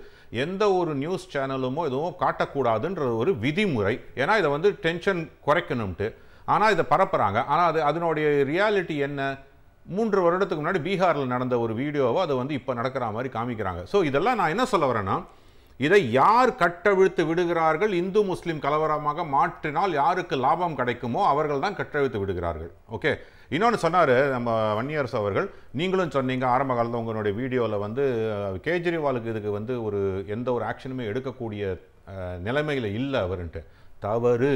எந்த ஒரு நியூஸ் சேனலுமோ எதுவும் காட்டக்கூடாதுன்ற ஒரு விதிமுறை ஏன்னா இதை வந்து டென்ஷன் குறைக்கணும்ட்டு ஆனால் இதை பரப்புகிறாங்க ஆனால் அது அதனுடைய ரியாலிட்டி என்ன மூன்று வருடத்துக்கு முன்னாடி பீகாரில் நடந்த ஒரு வீடியோவோ அதை வந்து இப்போ நடக்கிற மாதிரி காமிக்கிறாங்க ஸோ இதெல்லாம் நான் என்ன சொல்ல வரேன்னா இதை யார் கட்டவிழ்த்து விடுகிறார்கள் இந்து முஸ்லீம் கலவரமாக மாற்றினால் யாருக்கு லாபம் கிடைக்குமோ அவர்கள் தான் கட்டவிழ்த்து விடுகிறார்கள் ஓகே இன்னொன்று சொன்னார் நம்ம வன்னியரசு அவர்கள் நீங்களும் சொன்னீங்க ஆரம்ப காலத்தில் உங்களுடைய வீடியோவில் வந்து கேஜ்ரிவாலுக்கு இதுக்கு வந்து ஒரு எந்த ஒரு ஆக்ஷனுமே எடுக்கக்கூடிய நிலைமையில் இல்லை அவருன்ட்டு தவறு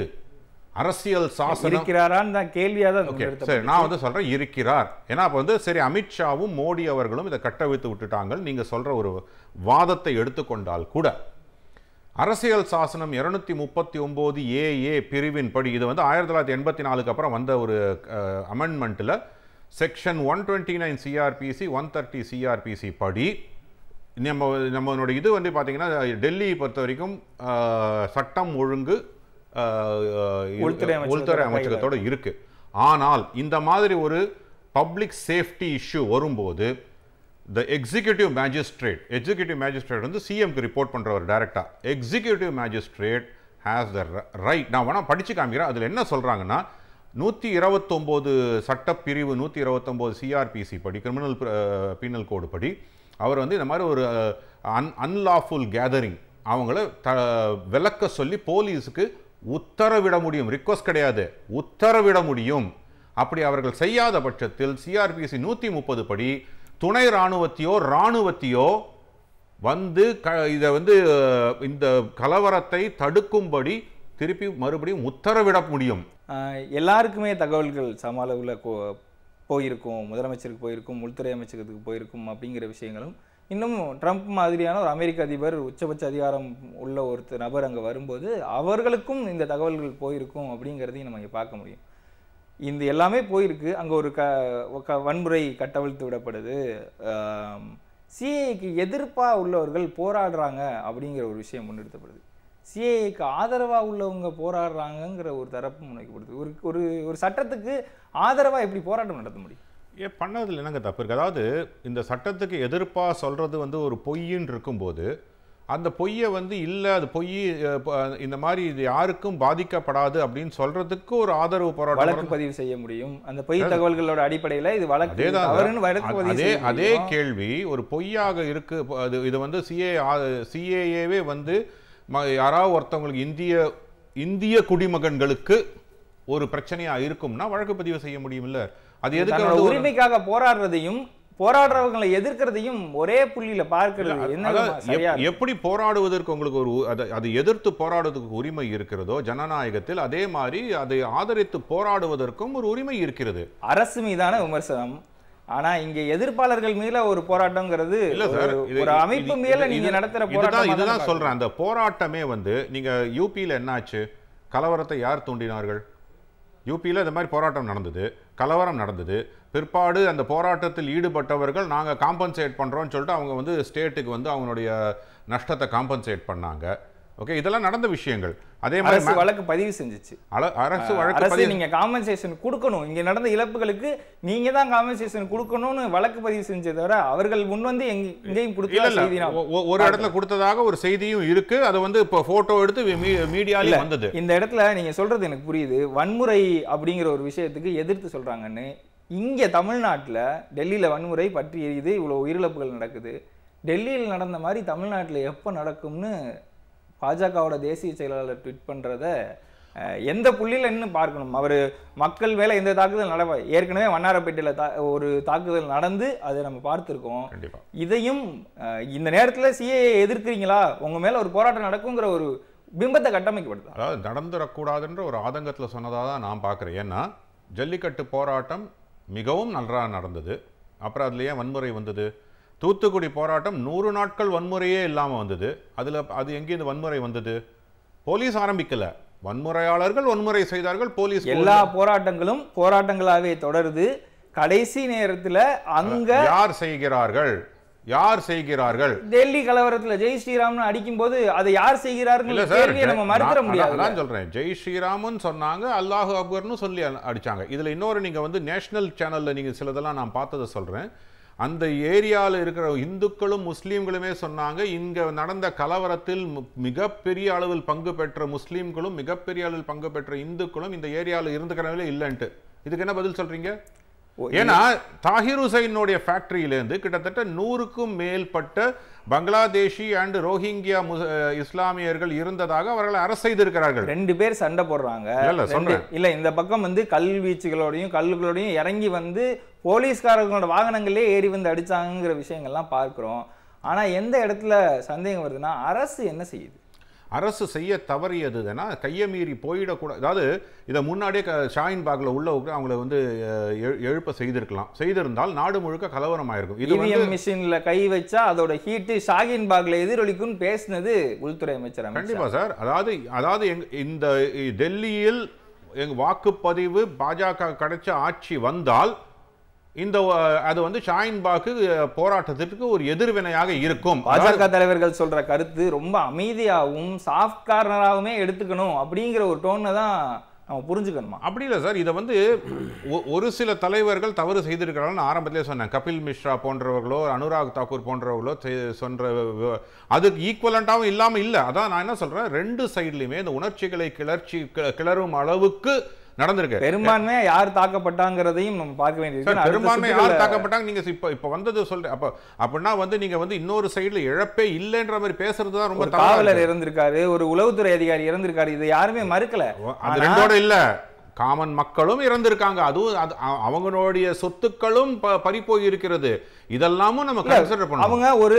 அரசியல் சாசனம் இருக்கிறாரான்னு தான் கேள்வியாக தான் ஓகே சரி நான் வந்து சொல்கிறேன் இருக்கிறார் ஏன்னா அப்போ வந்து சரி அமித்ஷாவும் மோடி அவர்களும் இதை வைத்து விட்டுட்டாங்க நீங்கள் சொல்கிற ஒரு வாதத்தை எடுத்துக்கொண்டால் கூட அரசியல் சாசனம் இரநூத்தி முப்பத்தி ஒம்பது ஏஏ பிரிவின் படி இது வந்து ஆயிரத்தி தொள்ளாயிரத்தி எண்பத்தி நாலுக்கு அப்புறம் வந்த ஒரு அமெண்ட்மெண்ட்டில் section one twenty nine CRPC one thirty CRPC படி நம்ம நம்மளுடைய இது வந்து பார்த்திங்கன்னா டெல்லி பொறுத்த வரைக்கும் சட்டம் ஒழுங்கு உள்துறை அமைச்சகத்தோடு இருக்கு ஆனால் இந்த மாதிரி ஒரு பப்ளிக் சேஃப்டி இஷ்யூ வரும்போது the executive magistrate executive magistrate வந்து சிஎம்க்கு ரிப்போர்ட் பண்ணுறவர் டேரெக்டாக executive magistrate has the right நான் வேணால் படித்து காமிக்கிறேன் அதில் என்ன சொல்கிறாங்கன்னா நூற்றி இருபத்தொம்போது சட்டப்பிரிவு நூற்றி இருபத்தொம்போது சிஆர்பிசி படி கிரிமினல் பீனல் கோடு படி அவர் வந்து இந்த மாதிரி ஒரு அன் அன்லாஃபுல் கேதரிங் அவங்கள த விளக்க சொல்லி போலீஸுக்கு உத்தரவிட முடியும் ரிக்வஸ்ட் கிடையாது உத்தரவிட முடியும் அப்படி அவர்கள் செய்யாத பட்சத்தில் சிஆர்பிசி நூற்றி முப்பது படி துணை இராணுவத்தையோ இராணுவத்தையோ வந்து க இதை வந்து இந்த கலவரத்தை தடுக்கும்படி திருப்பி மறுபடியும் உத்தரவிட முடியும் எல்லாருக்குமே தகவல்கள் சம அளவில் போயிருக்கும் முதலமைச்சருக்கு போயிருக்கும் உள்துறை அமைச்சகத்துக்கு போயிருக்கும் அப்படிங்கிற விஷயங்களும் இன்னும் ட்ரம்ப் மாதிரியான ஒரு அமெரிக்க அதிபர் உச்சபட்ச அதிகாரம் உள்ள ஒருத்தர் நபர் அங்கே வரும்போது அவர்களுக்கும் இந்த தகவல்கள் போயிருக்கும் அப்படிங்கிறதையும் நம்ம இங்கே பார்க்க முடியும் இந்த எல்லாமே போயிருக்கு அங்கே ஒரு க க வன்முறை கட்டவிழ்த்து விடப்படுது சிஏக்கு எதிர்ப்பாக உள்ளவர்கள் போராடுறாங்க அப்படிங்கிற ஒரு விஷயம் முன்னெடுத்தப்படுது சிஐக்கு ஆதரவாக உள்ளவங்க போராடுறாங்கங்கிற ஒரு தரப்பு முன்னைக்கப்படுது ஒரு ஒரு ஒரு சட்டத்துக்கு ஆதரவாக எப்படி போராட்டம் நடத்த முடியும் ஏன் பண்ணதில் என்னங்க தப்பு இருக்குது அதாவது இந்த சட்டத்துக்கு எதிர்ப்பாக சொல்கிறது வந்து ஒரு பொய்ன்னு இருக்கும்போது அந்த பொய்யை வந்து இல்லை அது பொய் இந்த மாதிரி இது யாருக்கும் பாதிக்கப்படாது அப்படின்னு சொல்றதுக்கு ஒரு ஆதரவு போராட்டம் வழக்கு பதிவு செய்ய முடியும் அந்த பொய் தகவல்களோட அடிப்படையில் இது வழக்கு அதே அதே கேள்வி ஒரு பொய்யாக இருக்கு அது இது வந்து சிஏ சிஏஏவே வந்து யாராவது ஒருத்தவங்களுக்கு இந்திய இந்திய குடிமகன்களுக்கு ஒரு பிரச்சனையாக இருக்கும்னா வழக்கு பதிவு செய்ய முடியும்ல அது எதுக்கு உரிமைக்காக போராடுறதையும் போராடுறவங்களை எதிர்க்கிறதையும் ஒரே புள்ளியில பார்க்கிறது என்ன எப்படி போராடுவதற்கு உங்களுக்கு ஒரு அது எதிர்த்து போராடுவதற்கு உரிமை இருக்கிறதோ ஜனநாயகத்தில் அதே மாதிரி அதை ஆதரித்து போராடுவதற்கும் ஒரு உரிமை இருக்கிறது அரசு மீதான விமர்சனம் ஆனா இங்க எதிர்ப்பாளர்கள் மேல ஒரு போராட்டம்ங்கிறது ஒரு அமைப்பு மேல நீங்க நடத்துற போராட்டம் இதுதான் சொல்றேன் அந்த போராட்டமே வந்து நீங்க யூபியில என்னாச்சு கலவரத்தை யார் தூண்டினார்கள் யூபியில் இந்த மாதிரி போராட்டம் நடந்தது கலவரம் நடந்தது பிற்பாடு அந்த போராட்டத்தில் ஈடுபட்டவர்கள் நாங்கள் காம்பன்சேட் பண்ணுறோன்னு சொல்லிட்டு அவங்க வந்து ஸ்டேட்டுக்கு வந்து அவங்களுடைய நஷ்டத்தை காம்பன்சேட் பண்ணாங்க ஓகே இதெல்லாம் நடந்த விஷயங்கள் அதே மாதிரி வழக்கு பதிவு செஞ்சிச்சு அரசு வழக்கு அரசு நீங்க காம்பன்சேஷன் கொடுக்கணும் இங்க நடந்த இழப்புகளுக்கு நீங்க தான் காம்பன்சேஷன் கொடுக்கணும்னு வழக்கு பதிவு செஞ்சதை தவிர அவர்கள் முன் வந்து எங்கேயும் கொடுக்கல ஒரு இடத்துல கொடுத்ததாக ஒரு செய்தியும் இருக்கு அதை வந்து இப்போ போட்டோ எடுத்து மீடியால வந்தது இந்த இடத்துல நீங்க சொல்றது எனக்கு புரியுது வன்முறை அப்படிங்கிற ஒரு விஷயத்துக்கு எதிர்த்து சொல்றாங்கன்னு இங்க தமிழ்நாட்டில் டெல்லியில வன்முறை பற்றி எரியுது இவ்வளவு உயிரிழப்புகள் நடக்குது டெல்லியில் நடந்த மாதிரி தமிழ்நாட்டில் எப்போ நடக்கும்னு பாஜகவோட தேசிய செயலாளர் ட்வீட் பண்ணுறத எந்த புள்ளியில் இன்னும் பார்க்கணும் அவர் மக்கள் மேலே எந்த தாக்குதல் நட ஏற்கனவே வண்ணாரப்பேட்டையில் தா ஒரு தாக்குதல் நடந்து அதை நம்ம பார்த்துருக்கோம் இதையும் இந்த நேரத்தில் சிஏஏ எதிர்க்கிறீங்களா உங்கள் மேலே ஒரு போராட்டம் நடக்குங்கிற ஒரு பிம்பத்தை கட்டமைக்கப்படுது அதாவது நடந்துடக்கூடாதுன்ற ஒரு ஆதங்கத்தில் சொன்னதாக தான் நான் பார்க்குறேன் ஏன்னா ஜல்லிக்கட்டு போராட்டம் மிகவும் நன்றாக நடந்தது அப்புறம் அதுலேயே வன்முறை வந்தது தூத்துக்குடி போராட்டம் நூறு நாட்கள் வன்முறையே இல்லாமல் வந்தது அதில் அது எங்கேருந்து வன்முறை வந்தது போலீஸ் ஆரம்பிக்கலை வன்முறையாளர்கள் வன்முறை செய்தார்கள் போலீஸ் எல்லா போராட்டங்களும் போராட்டங்களாகவே தொடருது கடைசி நேரத்தில் அங்க யார் செய்கிறார்கள் யார் செய்கிறார்கள் டெல்லி கலவரத்தில் ஜெய் ஸ்ரீராம்னு அடிக்கும் போது அதை யார் செய்கிறார்கள் நம்ம சொல்றேன் ஜெய் ஸ்ரீராம் சொன்னாங்க அல்லாஹு அக்பர்னு சொல்லி அடிச்சாங்க இதுல இன்னொரு நீங்க வந்து நேஷனல் சேனல்ல நீங்க சிலதெல்லாம் நான் பார்த்ததை சொல்றேன் அந்த ஏரியாவில் இருக்கிற இந்துக்களும் முஸ்லீம்களுமே சொன்னாங்க இங்கே நடந்த கலவரத்தில் மிகப்பெரிய அளவில் பங்கு பெற்ற முஸ்லீம்களும் மிகப்பெரிய அளவில் பங்கு பெற்ற இந்துக்களும் இந்த ஏரியாவில் இருந்துக்கிறவங்களே இல்லைன்ட்டு இதுக்கு என்ன பதில் சொல்கிறீங்க ஏன்னா தாகிர் ஹுசைனுடைய ஃபேக்டரியிலேருந்து கிட்டத்தட்ட நூறுக்கும் மேற்பட்ட பங்களாதேஷி அண்ட் ரோஹிங்கியா இஸ்லாமியர்கள் இருந்ததாக அவர்களை அரசு செய்திருக்கிறார்கள் ரெண்டு பேர் சண்டை போடுறாங்க இல்ல இந்த பக்கம் வந்து கல்வீச்சுகளோடையும் வீச்சுகளோடையும் கல்லுகளோடையும் இறங்கி வந்து போலீஸ்காரர்களோட வாகனங்களே ஏறி வந்து அடிச்சாங்கிற விஷயங்கள்லாம் பார்க்கிறோம் ஆனா எந்த இடத்துல சந்தேகம் வருதுன்னா அரசு என்ன செய்யுது அரசு செய்ய தவறியதுன்னா கையை மீறி போயிடக்கூடாது அதாவது இதை முன்னாடியே க ஷாயின் பாக்ல உள்ள அவங்கள வந்து எழுப்ப செய்திருக்கலாம் செய்திருந்தால் நாடு முழுக்க கலவரம் ஆயிருக்கும் இது இவிஎம் மிஷினில் கை வச்சா அதோட ஹீட்டு ஷாகின் பாக்ல எதிரொலிக்கும் பேசினது உள்துறை அமைச்சர் கண்டிப்பா சார் அதாவது அதாவது எங் இந்த டெல்லியில் எங்கள் வாக்குப்பதிவு பாஜக கிடைச்ச ஆட்சி வந்தால் இந்த அது வந்து ஷாயின்பாக்கு போராட்டத்திற்கு ஒரு எதிர்வினையாக இருக்கும் பாஜக தலைவர்கள் சொல்ற கருத்து ரொம்ப அமைதியாகவும் சாஃப்ட் கார்னராகவுமே எடுத்துக்கணும் அப்படிங்கிற ஒரு டோனை தான் நம்ம புரிஞ்சுக்கணுமா அப்படி இல்லை சார் இதை வந்து ஒரு சில தலைவர்கள் தவறு செய்திருக்கிறாங்கன்னு ஆரம்பத்திலே சொன்னேன் கபில் மிஸ்ரா போன்றவர்களோ அனுராக் தாக்கூர் போன்றவர்களோ சொன்ற அதுக்கு ஈக்குவலண்ட்டாகவும் இல்லாமல் இல்லை அதான் நான் என்ன சொல்கிறேன் ரெண்டு சைட்லையுமே இந்த உணர்ச்சிகளை கிளர்ச்சி கிளறும் அளவுக்கு நடந்திருக்கு பெரும்பான்மையா யார் தாக்கப்பட்டாங்கிறதையும் நம்ம பார்க்க வேண்டியது பெரும்பான்மை யார் தாக்கப்பட்டாங்க நீங்க இப்ப இப்ப வந்தது சொல்ற அப்ப அப்படின்னா வந்து நீங்க வந்து இன்னொரு சைடுல இழப்பே இல்லைன்ற மாதிரி பேசுறது தான் ரொம்ப காவலர் இறந்திருக்காரு ஒரு உளவுத்துறை அதிகாரி இறந்திருக்காரு இதை யாருமே மறுக்கல அது ரெண்டோட இல்ல காமன் மக்களும் இறந்திருக்காங்க அதுவும் அவங்களுடைய சொத்துக்களும் பறிப்போய் இருக்கிறது இதெல்லாமும் நம்ம கன்சிடர் பண்ணணும் அவங்க ஒரு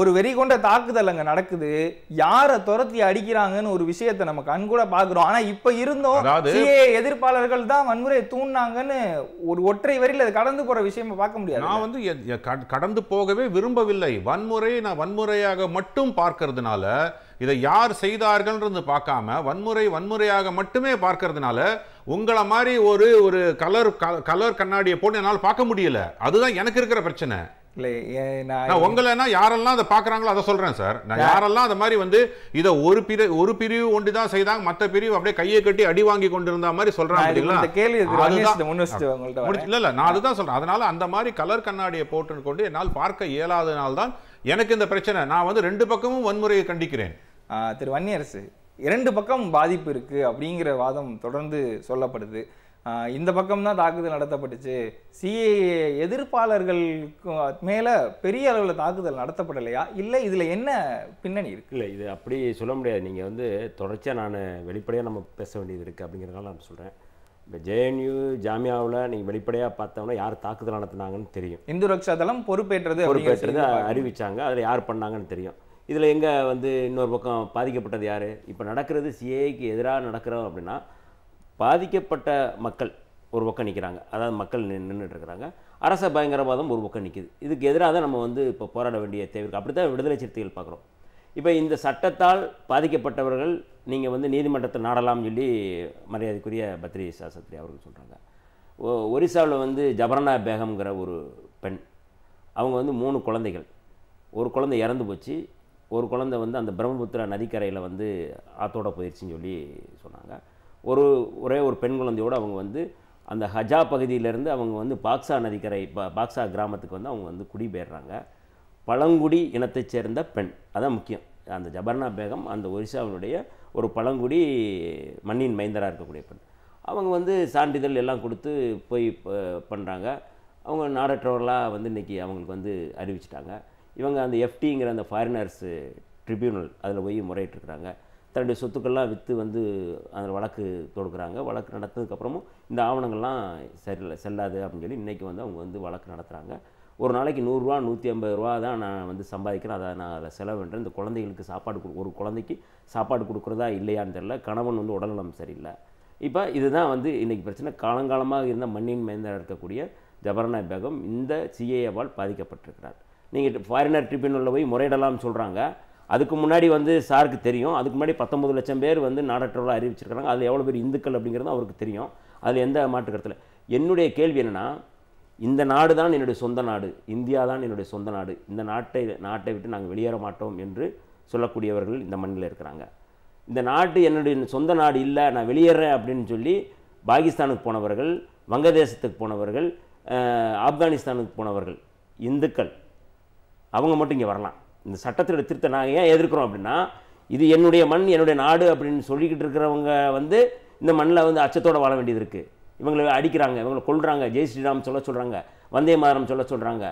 ஒரு வெறி கொண்ட தாக்குதல் அங்கே நடக்குது யாரை துரத்தி அடிக்கிறாங்கன்னு ஒரு விஷயத்தை நம்ம கண் கூட பார்க்குறோம் ஆனால் இப்போ இருந்தோம் எதிர்ப்பாளர்கள் தான் வன்முறையை தூண்டினாங்கன்னு ஒரு ஒற்றை வரியில் கடந்து போகிற விஷயமா பார்க்க முடியாது நான் வந்து கடந்து போகவே விரும்பவில்லை வன்முறை நான் வன்முறையாக மட்டும் பார்க்கறதுனால இதை யார் செய்தார்கள்ன்றது பார்க்காம வன்முறை வன்முறையாக மட்டுமே பார்க்கறதுனால உங்களை மாதிரி ஒரு ஒரு கலர் கலர் கண்ணாடியை போட்டு என்னால் பார்க்க முடியல அதுதான் எனக்கு இருக்கிற பிரச்சனை உங்களைனா யாரெல்லாம் அதை பாக்குறாங்களோ அதை சொல்றேன் சார் நான் யாரெல்லாம் அந்த மாதிரி வந்து இதை ஒரு பிரி ஒரு பிரிவு ஒன்று தான் செய்தாங்க மற்ற பிரிவு அப்படியே கையை கட்டி அடி வாங்கி கொண்டிருந்த மாதிரி சொல்றாங்க இல்ல இல்ல நான் அதுதான் சொல்றேன் அதனால அந்த மாதிரி கலர் கண்ணாடியை போட்டு கொண்டு என்னால் பார்க்க இயலாதனால்தான் எனக்கு இந்த பிரச்சனை நான் வந்து ரெண்டு பக்கமும் வன்முறையை கண்டிக்கிறேன் திரு வன்னியரசு இரண்டு பக்கம் பாதிப்பு இருக்குது அப்படிங்கிற வாதம் தொடர்ந்து சொல்லப்படுது இந்த பக்கம்தான் தாக்குதல் நடத்தப்பட்டுச்சு சிஏஏ எதிர்ப்பாளர்களுக்கு மேலே பெரிய அளவில் தாக்குதல் நடத்தப்படலையா இல்லை இதில் என்ன பின்னணி இருக்கு இல்லை இது அப்படி சொல்ல முடியாது நீங்கள் வந்து தொடர்ச்சியாக நான் வெளிப்படையாக நம்ம பேச வேண்டியது இருக்குது அப்படிங்கிறதுனால நான் சொல்கிறேன் இப்போ ஜேஎன்யூ ஜாமியாவில் நீங்கள் வெளிப்படையாக பார்த்தோம்னா யார் தாக்குதல் நடத்தினாங்கன்னு தெரியும் இந்து ரக்ஷா தளம் பொறுப்பேற்றது பொறுப்பேற்றது அறிவித்தாங்க அதில் யார் பண்ணாங்கன்னு தெரியும் இதில் எங்கே வந்து இன்னொரு பக்கம் பாதிக்கப்பட்டது யார் இப்போ நடக்கிறது சிஏக்கு எதிராக நடக்கிறோம் அப்படின்னா பாதிக்கப்பட்ட மக்கள் ஒரு பக்கம் நிற்கிறாங்க அதாவது மக்கள் நின்றுட்டு இருக்கிறாங்க அரச பயங்கரவாதம் ஒரு பக்கம் நிற்கிது இதுக்கு எதிராக தான் நம்ம வந்து இப்போ போராட வேண்டிய தேவை இருக்குது அப்படி தான் விடுதலை சிறுத்தைகள் பார்க்குறோம் இப்போ இந்த சட்டத்தால் பாதிக்கப்பட்டவர்கள் நீங்கள் வந்து நீதிமன்றத்தை நாடலாம்னு சொல்லி மரியாதைக்குரிய பத்ரி சாஸ்திரி அவர்கள் சொல்கிறாங்க ஒரிசாவில் வந்து ஜபர்னா பேகம்ங்கிற ஒரு பெண் அவங்க வந்து மூணு குழந்தைகள் ஒரு குழந்தை இறந்து போச்சு ஒரு குழந்தை வந்து அந்த பிரம்மபுத்திரா நதிக்கரையில் வந்து ஆத்தோட போயிடுச்சின்னு சொல்லி சொன்னாங்க ஒரு ஒரே ஒரு பெண் குழந்தையோடு அவங்க வந்து அந்த ஹஜா பகுதியிலேருந்து அவங்க வந்து பாக்ஸா நதிக்கரை பாக்ஸா கிராமத்துக்கு வந்து அவங்க வந்து குடிபெயர்றாங்க பழங்குடி இனத்தைச் சேர்ந்த பெண் அதான் முக்கியம் அந்த ஜபர்னா பேகம் அந்த ஒரிசாவினுடைய ஒரு பழங்குடி மண்ணின் மைந்தராக இருக்கக்கூடிய பெண் அவங்க வந்து சான்றிதழ் எல்லாம் கொடுத்து போய் பண்ணுறாங்க அவங்க நாடற்றவர்களாக வந்து இன்றைக்கி அவங்களுக்கு வந்து அறிவிச்சிட்டாங்க இவங்க அந்த எஃப்டிங்கிற அந்த ஃபாரினர்ஸ் ட்ரிபியூனல் அதில் போய் முறையிட்டுருக்குறாங்க தன்னுடைய சொத்துக்கள்லாம் விற்று வந்து அதில் வழக்கு தொடுக்குறாங்க வழக்கு நடத்ததுக்கப்புறமும் இந்த ஆவணங்கள்லாம் சரியில்லை செல்லாது அப்படின்னு சொல்லி இன்றைக்கி வந்து அவங்க வந்து வழக்கு நடத்துகிறாங்க ஒரு நாளைக்கு நூறுரூவா நூற்றி ஐம்பது ரூபா தான் நான் வந்து சம்பாதிக்கிறேன் அதை நான் அதில் செலவு பண்ணுறேன் இந்த குழந்தைகளுக்கு சாப்பாடு கொடு ஒரு குழந்தைக்கு சாப்பாடு கொடுக்குறதா இல்லையான்னு தெரில கணவன் வந்து உடல்நலம் சரியில்லை இப்போ இதுதான் வந்து இன்றைக்கி பிரச்சனை காலங்காலமாக இருந்த மண்ணின் மேந்த இருக்கக்கூடிய ஜபர்னா பேகம் இந்த சிஏஏவால் பாதிக்கப்பட்டிருக்கிறார் நீங்கள் ஃபாரினர் ட்ரிபியூனலில் போய் முறையிடலாம்னு சொல்கிறாங்க அதுக்கு முன்னாடி வந்து சாருக்கு தெரியும் அதுக்கு முன்னாடி பத்தொம்பது லட்சம் பேர் வந்து நாடற்றவர்களாக அறிவிச்சிருக்கிறாங்க அதில் எவ்வளோ பேர் இந்துக்கள் அப்படிங்கிறது அவருக்கு தெரியும் அதில் எந்த மாற்றுக்கருத்தில் என்னுடைய கேள்வி என்னென்னா இந்த நாடு தான் என்னுடைய சொந்த நாடு இந்தியா தான் என்னுடைய சொந்த நாடு இந்த நாட்டை நாட்டை விட்டு நாங்கள் வெளியேற மாட்டோம் என்று சொல்லக்கூடியவர்கள் இந்த மண்ணில் இருக்கிறாங்க இந்த நாட்டு என்னுடைய சொந்த நாடு இல்லை நான் வெளியேறேன் அப்படின்னு சொல்லி பாகிஸ்தானுக்கு போனவர்கள் வங்கதேசத்துக்கு போனவர்கள் ஆப்கானிஸ்தானுக்கு போனவர்கள் இந்துக்கள் அவங்க மட்டும் இங்கே வரலாம் இந்த சட்டத்தோட திருத்த நாங்கள் ஏன் எதிர்க்கிறோம் அப்படின்னா இது என்னுடைய மண் என்னுடைய நாடு அப்படின்னு சொல்லிக்கிட்டு இருக்கிறவங்க வந்து இந்த மண்ணில் வந்து அச்சத்தோடு வாழ வேண்டியது இருக்குது இவங்களை அடிக்கிறாங்க இவங்களை கொள்கிறாங்க ஜெய் ஸ்ரீராம் சொல்ல சொல்கிறாங்க வந்தே மாதிரம் சொல்ல சொல்கிறாங்க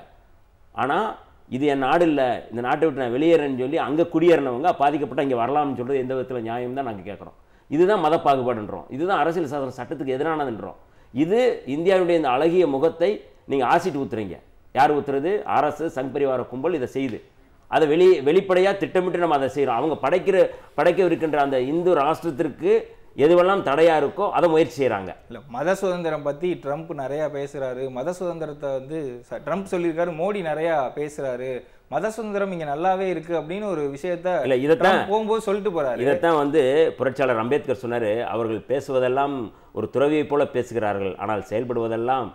ஆனால் இது என் நாடு இல்லை இந்த நாட்டை விட்டு நான் வெளியேறேன்னு சொல்லி அங்கே குடியேறினவங்க பாதிக்கப்பட்ட இங்கே வரலாம்னு சொல்கிறது எந்த விதத்தில் நியாயம் தான் நாங்கள் கேட்குறோம் இதுதான் மத பாகுபாடுன்றோம் இதுதான் அரசியல் சாசன சட்டத்துக்கு எதிரானதுன்றோம் இது இந்தியாவுடைய இந்த அழகிய முகத்தை நீங்கள் ஆசிட்டு ஊத்துறீங்க யார் ஊற்றுறது அரசு சங் பரிவார கும்பல் இதை செய்து அதை வெளி வெளிப்படையாக திட்டமிட்டு நம்ம அதை செய்கிறோம் அவங்க படைக்கிற படைக்க இருக்கின்ற அந்த இந்து ராஷ்டிரத்திற்கு எதுவெல்லாம் தடையாக இருக்கோ அதை முயற்சி செய்கிறாங்க இல்லை மத சுதந்திரம் பற்றி ட்ரம்ப் நிறையா பேசுகிறாரு மத சுதந்திரத்தை வந்து ட்ரம்ப் சொல்லியிருக்காரு மோடி நிறையா பேசுகிறாரு மத சுதந்திரம் இங்கே நல்லாவே இருக்குது அப்படின்னு ஒரு விஷயத்த இல்லை இதைத்தான் போகும்போது சொல்லிட்டு போகிறாரு இதைத்தான் வந்து புரட்சியாளர் அம்பேத்கர் சொன்னார் அவர்கள் பேசுவதெல்லாம் ஒரு துறவியைப் போல பேசுகிறார்கள் ஆனால் செயல்படுவதெல்லாம்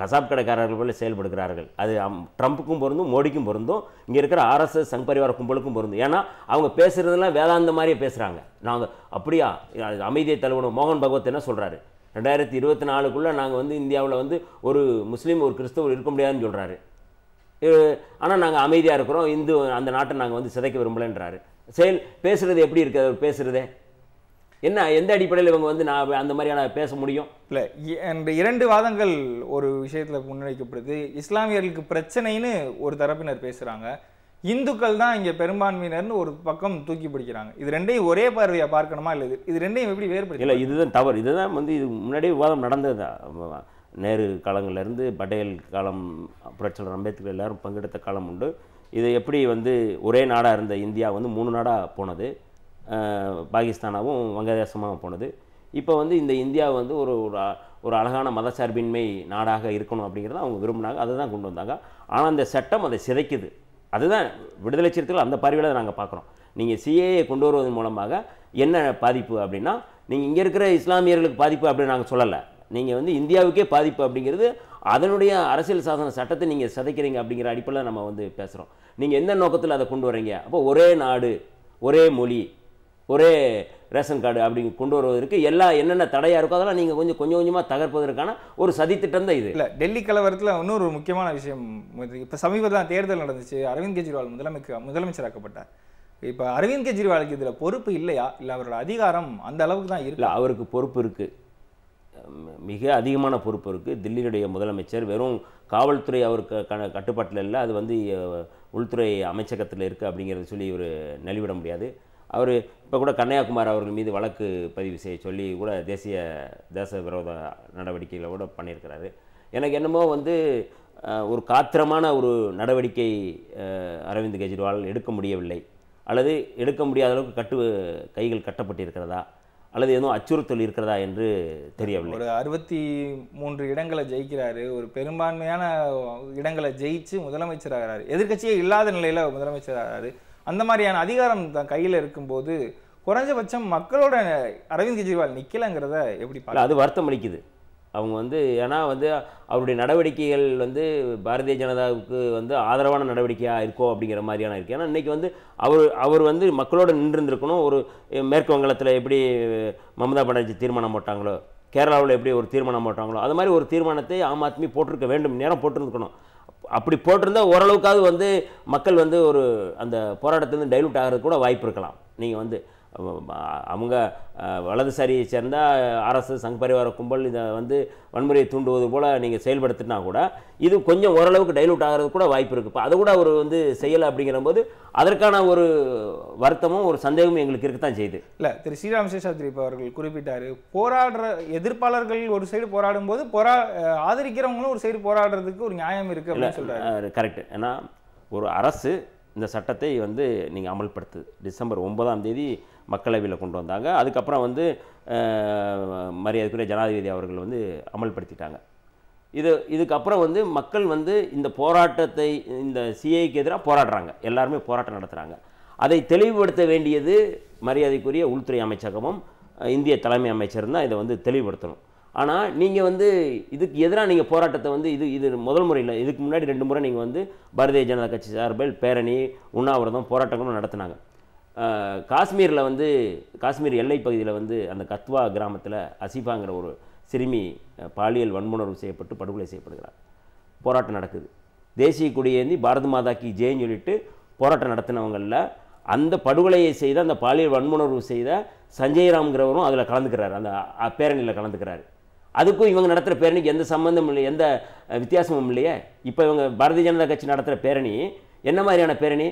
கசாப் கடைக்காரர்கள் போல செயல்படுகிறார்கள் அது ட்ரம்ப்புக்கும் பொருந்தும் மோடிக்கும் பொருந்தும் இங்கே இருக்கிற ஆர்எஸ்எஸ் சங் பரிவார கும்பலுக்கும் பொருந்தும் ஏன்னா அவங்க பேசுகிறதெல்லாம் வேதாந்த மாதிரியே பேசுகிறாங்க நாங்கள் அப்படியா அமைதியை தலைவனும் மோகன் பகவத் என்ன சொல்கிறாரு ரெண்டாயிரத்தி இருபத்தி நாலுக்குள்ளே நாங்கள் வந்து இந்தியாவில் வந்து ஒரு முஸ்லீம் ஒரு கிறிஸ்தவர் இருக்க முடியாதுன்னு சொல்கிறாரு ஆனால் நாங்கள் அமைதியாக இருக்கிறோம் இந்து அந்த நாட்டை நாங்கள் வந்து சிதைக்க விரும்பலைன்றாரு செயல் பேசுகிறது எப்படி இருக்குது அவர் பேசுகிறதே என்ன எந்த அடிப்படையில் இவங்க வந்து நான் அந்த மாதிரியான பேச முடியும் இல்லை என்ற இரண்டு வாதங்கள் ஒரு விஷயத்தில் முன்வைக்கப்படுது இஸ்லாமியர்களுக்கு பிரச்சனைன்னு ஒரு தரப்பினர் பேசுகிறாங்க இந்துக்கள் தான் இங்கே பெரும்பான்மையினர்னு ஒரு பக்கம் தூக்கி பிடிக்கிறாங்க இது ரெண்டையும் ஒரே பார்வையாக பார்க்கணுமா இல்லை இது ரெண்டையும் எப்படி வேறுபடுது இல்லை இதுதான் தவறு இதுதான் வந்து இது முன்னாடியே விவாதம் நடந்தது நேரு காலங்கள்லேருந்து பட்டேல் காலம் புரட்சியாளர் அம்பேத்கர் எல்லாரும் பங்கெடுத்த காலம் உண்டு இது எப்படி வந்து ஒரே நாடாக இருந்த இந்தியா வந்து மூணு நாடாக போனது பாகிஸ்தானாகவும் வங்கதேசமாகவும் போனது இப்போ வந்து இந்த இந்தியா வந்து ஒரு ஒரு அழகான மதச்சார்பின்மை நாடாக இருக்கணும் அப்படிங்கிறத அவங்க விரும்பினாங்க அதை தான் கொண்டு வந்தாங்க ஆனால் அந்த சட்டம் அதை சிதைக்குது அதுதான் விடுதலை சிறுத்தைகள் அந்த பார்வையில் நாங்கள் பார்க்குறோம் நீங்கள் சிஏஏ கொண்டு வருவதன் மூலமாக என்ன பாதிப்பு அப்படின்னா நீங்கள் இங்கே இருக்கிற இஸ்லாமியர்களுக்கு பாதிப்பு அப்படின்னு நாங்கள் சொல்லலை நீங்கள் வந்து இந்தியாவுக்கே பாதிப்பு அப்படிங்கிறது அதனுடைய அரசியல் சாசன சட்டத்தை நீங்கள் சதைக்கிறீங்க அப்படிங்கிற அடிப்படையில் நம்ம வந்து பேசுகிறோம் நீங்கள் எந்த நோக்கத்தில் அதை கொண்டு வரீங்க அப்போ ஒரே நாடு ஒரே மொழி ஒரே ரேஷன் கார்டு அப்படி கொண்டு வருவதற்கு எல்லா என்னென்ன தடையாக இருக்கோ அதெல்லாம் நீங்கள் கொஞ்சம் கொஞ்சம் கொஞ்சமாக தகர்ப்பதற்கான ஒரு சதித்திட்டம் தான் இது இல்லை டெல்லி கலவரத்தில் இன்னொரு முக்கியமான விஷயம் இப்போ சமீபத்தில் தேர்தல் நடந்துச்சு அரவிந்த் கெஜ்ரிவால் முதலமைச்சர் முதலமைச்சராக்கப்பட்டார் இப்போ அரவிந்த் கெஜ்ரிவாலுக்கு இதில் பொறுப்பு இல்லையா இல்லை அவரோட அதிகாரம் அந்த அளவுக்கு தான் இல்லை அவருக்கு பொறுப்பு இருக்குது மிக அதிகமான பொறுப்பு இருக்குது தில்லியுடைய முதலமைச்சர் வெறும் காவல்துறை அவருக்கு க கட்டுப்பாட்டில் இல்லை அது வந்து உள்துறை அமைச்சகத்தில் இருக்குது அப்படிங்கிறத சொல்லி இவர் நெளிவிட முடியாது அவர் இப்போ கூட கன்னியாகுமார் அவர்கள் மீது வழக்கு பதிவு செய்ய சொல்லி கூட தேசிய தேச விரோத நடவடிக்கைகளை கூட பண்ணியிருக்கிறாரு எனக்கு என்னமோ வந்து ஒரு காத்திரமான ஒரு நடவடிக்கை அரவிந்த் கெஜ்ரிவால் எடுக்க முடியவில்லை அல்லது எடுக்க முடியாத அளவுக்கு கட்டு கைகள் கட்டப்பட்டிருக்கிறதா அல்லது எதுவும் அச்சுறுத்தல் இருக்கிறதா என்று தெரியவில்லை ஒரு அறுபத்தி மூன்று இடங்களை ஜெயிக்கிறாரு ஒரு பெரும்பான்மையான இடங்களை ஜெயிச்சு ஆகிறாரு எதிர்கட்சியே இல்லாத நிலையில் முதலமைச்சர் ஆகிறாரு அந்த மாதிரியான அதிகாரம் தான் கையில் இருக்கும்போது குறைஞ்சபட்சம் மக்களோட அரவிந்த் கெஜ்ரிவால் நிற்கலங்கிறத எப்படி பார்க்க அது வருத்தம் அளிக்குது அவங்க வந்து ஏன்னா வந்து அவருடைய நடவடிக்கைகள் வந்து பாரதிய ஜனதாவுக்கு வந்து ஆதரவான நடவடிக்கையாக இருக்கோ அப்படிங்கிற மாதிரியான இருக்குது ஏன்னா இன்றைக்கி வந்து அவர் அவர் வந்து மக்களோடு நின்றுருந்துருக்கணும் ஒரு மேற்கு வங்கத்தில் எப்படி மம்தா பானர்ஜி தீர்மானம் போட்டாங்களோ கேரளாவில் எப்படி ஒரு தீர்மானம் போட்டாங்களோ அது மாதிரி ஒரு தீர்மானத்தை ஆம் ஆத்மி போட்டிருக்க வேண்டும் நேரம் போட்டிருந்துக்கணும் அப்படி போட்டிருந்தால் ஓரளவுக்காவது வந்து மக்கள் வந்து ஒரு அந்த போராட்டத்திலேருந்து டைலூட் ஆகிறது கூட வாய்ப்பு இருக்கலாம் நீங்கள் வந்து அவங்க வலதுசாரியை சேர்ந்தால் அரசு சங்க பரிவார கும்பல் இதை வந்து வன்முறையை தூண்டுவது போல் நீங்கள் செயல்படுத்தினா கூட இது கொஞ்சம் ஓரளவுக்கு டைலூட் ஆகிறது கூட வாய்ப்பு இருக்குது இப்போ அதை கூட அவர் வந்து செய்யலை அப்படிங்கிற போது அதற்கான ஒரு வருத்தமும் ஒரு சந்தேகமும் எங்களுக்கு இருக்க தான் செய்யுது இல்லை திரு ஸ்ரீராம் சேஷாத்ரி இப்போ அவர்கள் குறிப்பிட்டார் போராடுற எதிர்ப்பாளர்கள் ஒரு சைடு போராடும் போது போரா ஆதரிக்கிறவங்களும் ஒரு சைடு போராடுறதுக்கு ஒரு நியாயம் இருக்குது அப்படின்னு சொல்கிறாரு கரெக்ட் ஏன்னா ஒரு அரசு இந்த சட்டத்தை வந்து நீங்கள் அமல்படுத்துது டிசம்பர் ஒன்பதாம் தேதி மக்களவையில் கொண்டு வந்தாங்க அதுக்கப்புறம் வந்து மரியாதைக்குரிய ஜனாதிபதி அவர்கள் வந்து அமல்படுத்திட்டாங்க இது இதுக்கப்புறம் வந்து மக்கள் வந்து இந்த போராட்டத்தை இந்த சிஐக்கு எதிராக போராடுறாங்க எல்லாருமே போராட்டம் நடத்துகிறாங்க அதை தெளிவுபடுத்த வேண்டியது மரியாதைக்குரிய உள்துறை அமைச்சகமும் இந்திய தலைமை அமைச்சரும் தான் இதை வந்து தெளிவுபடுத்தணும் ஆனால் நீங்கள் வந்து இதுக்கு எதிராக நீங்கள் போராட்டத்தை வந்து இது இது முதல் முறையில் இதுக்கு முன்னாடி ரெண்டு முறை நீங்கள் வந்து பாரதிய ஜனதா கட்சி சார்பில் பேரணி உண்ணாவிரதம் போராட்டங்களும் நடத்தினாங்க காஷ்மீரில் வந்து காஷ்மீர் எல்லை பகுதியில் வந்து அந்த கத்வா கிராமத்தில் அசிஃபாங்கிற ஒரு சிறுமி பாலியல் வன்முணர்வு செய்யப்பட்டு படுகொலை செய்யப்படுகிறார் போராட்டம் நடக்குது தேசிய கொடியேந்தி பாரத மாதா கி ஜெயின்னு சொல்லிட்டு போராட்டம் நடத்தினவங்களில் அந்த படுகொலையை செய்த அந்த பாலியல் வன்முணர்வு செய்த சஞ்சய்ராம்ங்கிறவரும் அதில் கலந்துக்கிறார் அந்த பேரணியில் கலந்துக்கிறார் அதுக்கும் இவங்க நடத்துகிற பேரணிக்கு எந்த சம்மந்தமும் இல்லை எந்த வித்தியாசமும் இல்லையே இப்போ இவங்க பாரதிய ஜனதா கட்சி நடத்துகிற பேரணி என்ன மாதிரியான பேரணி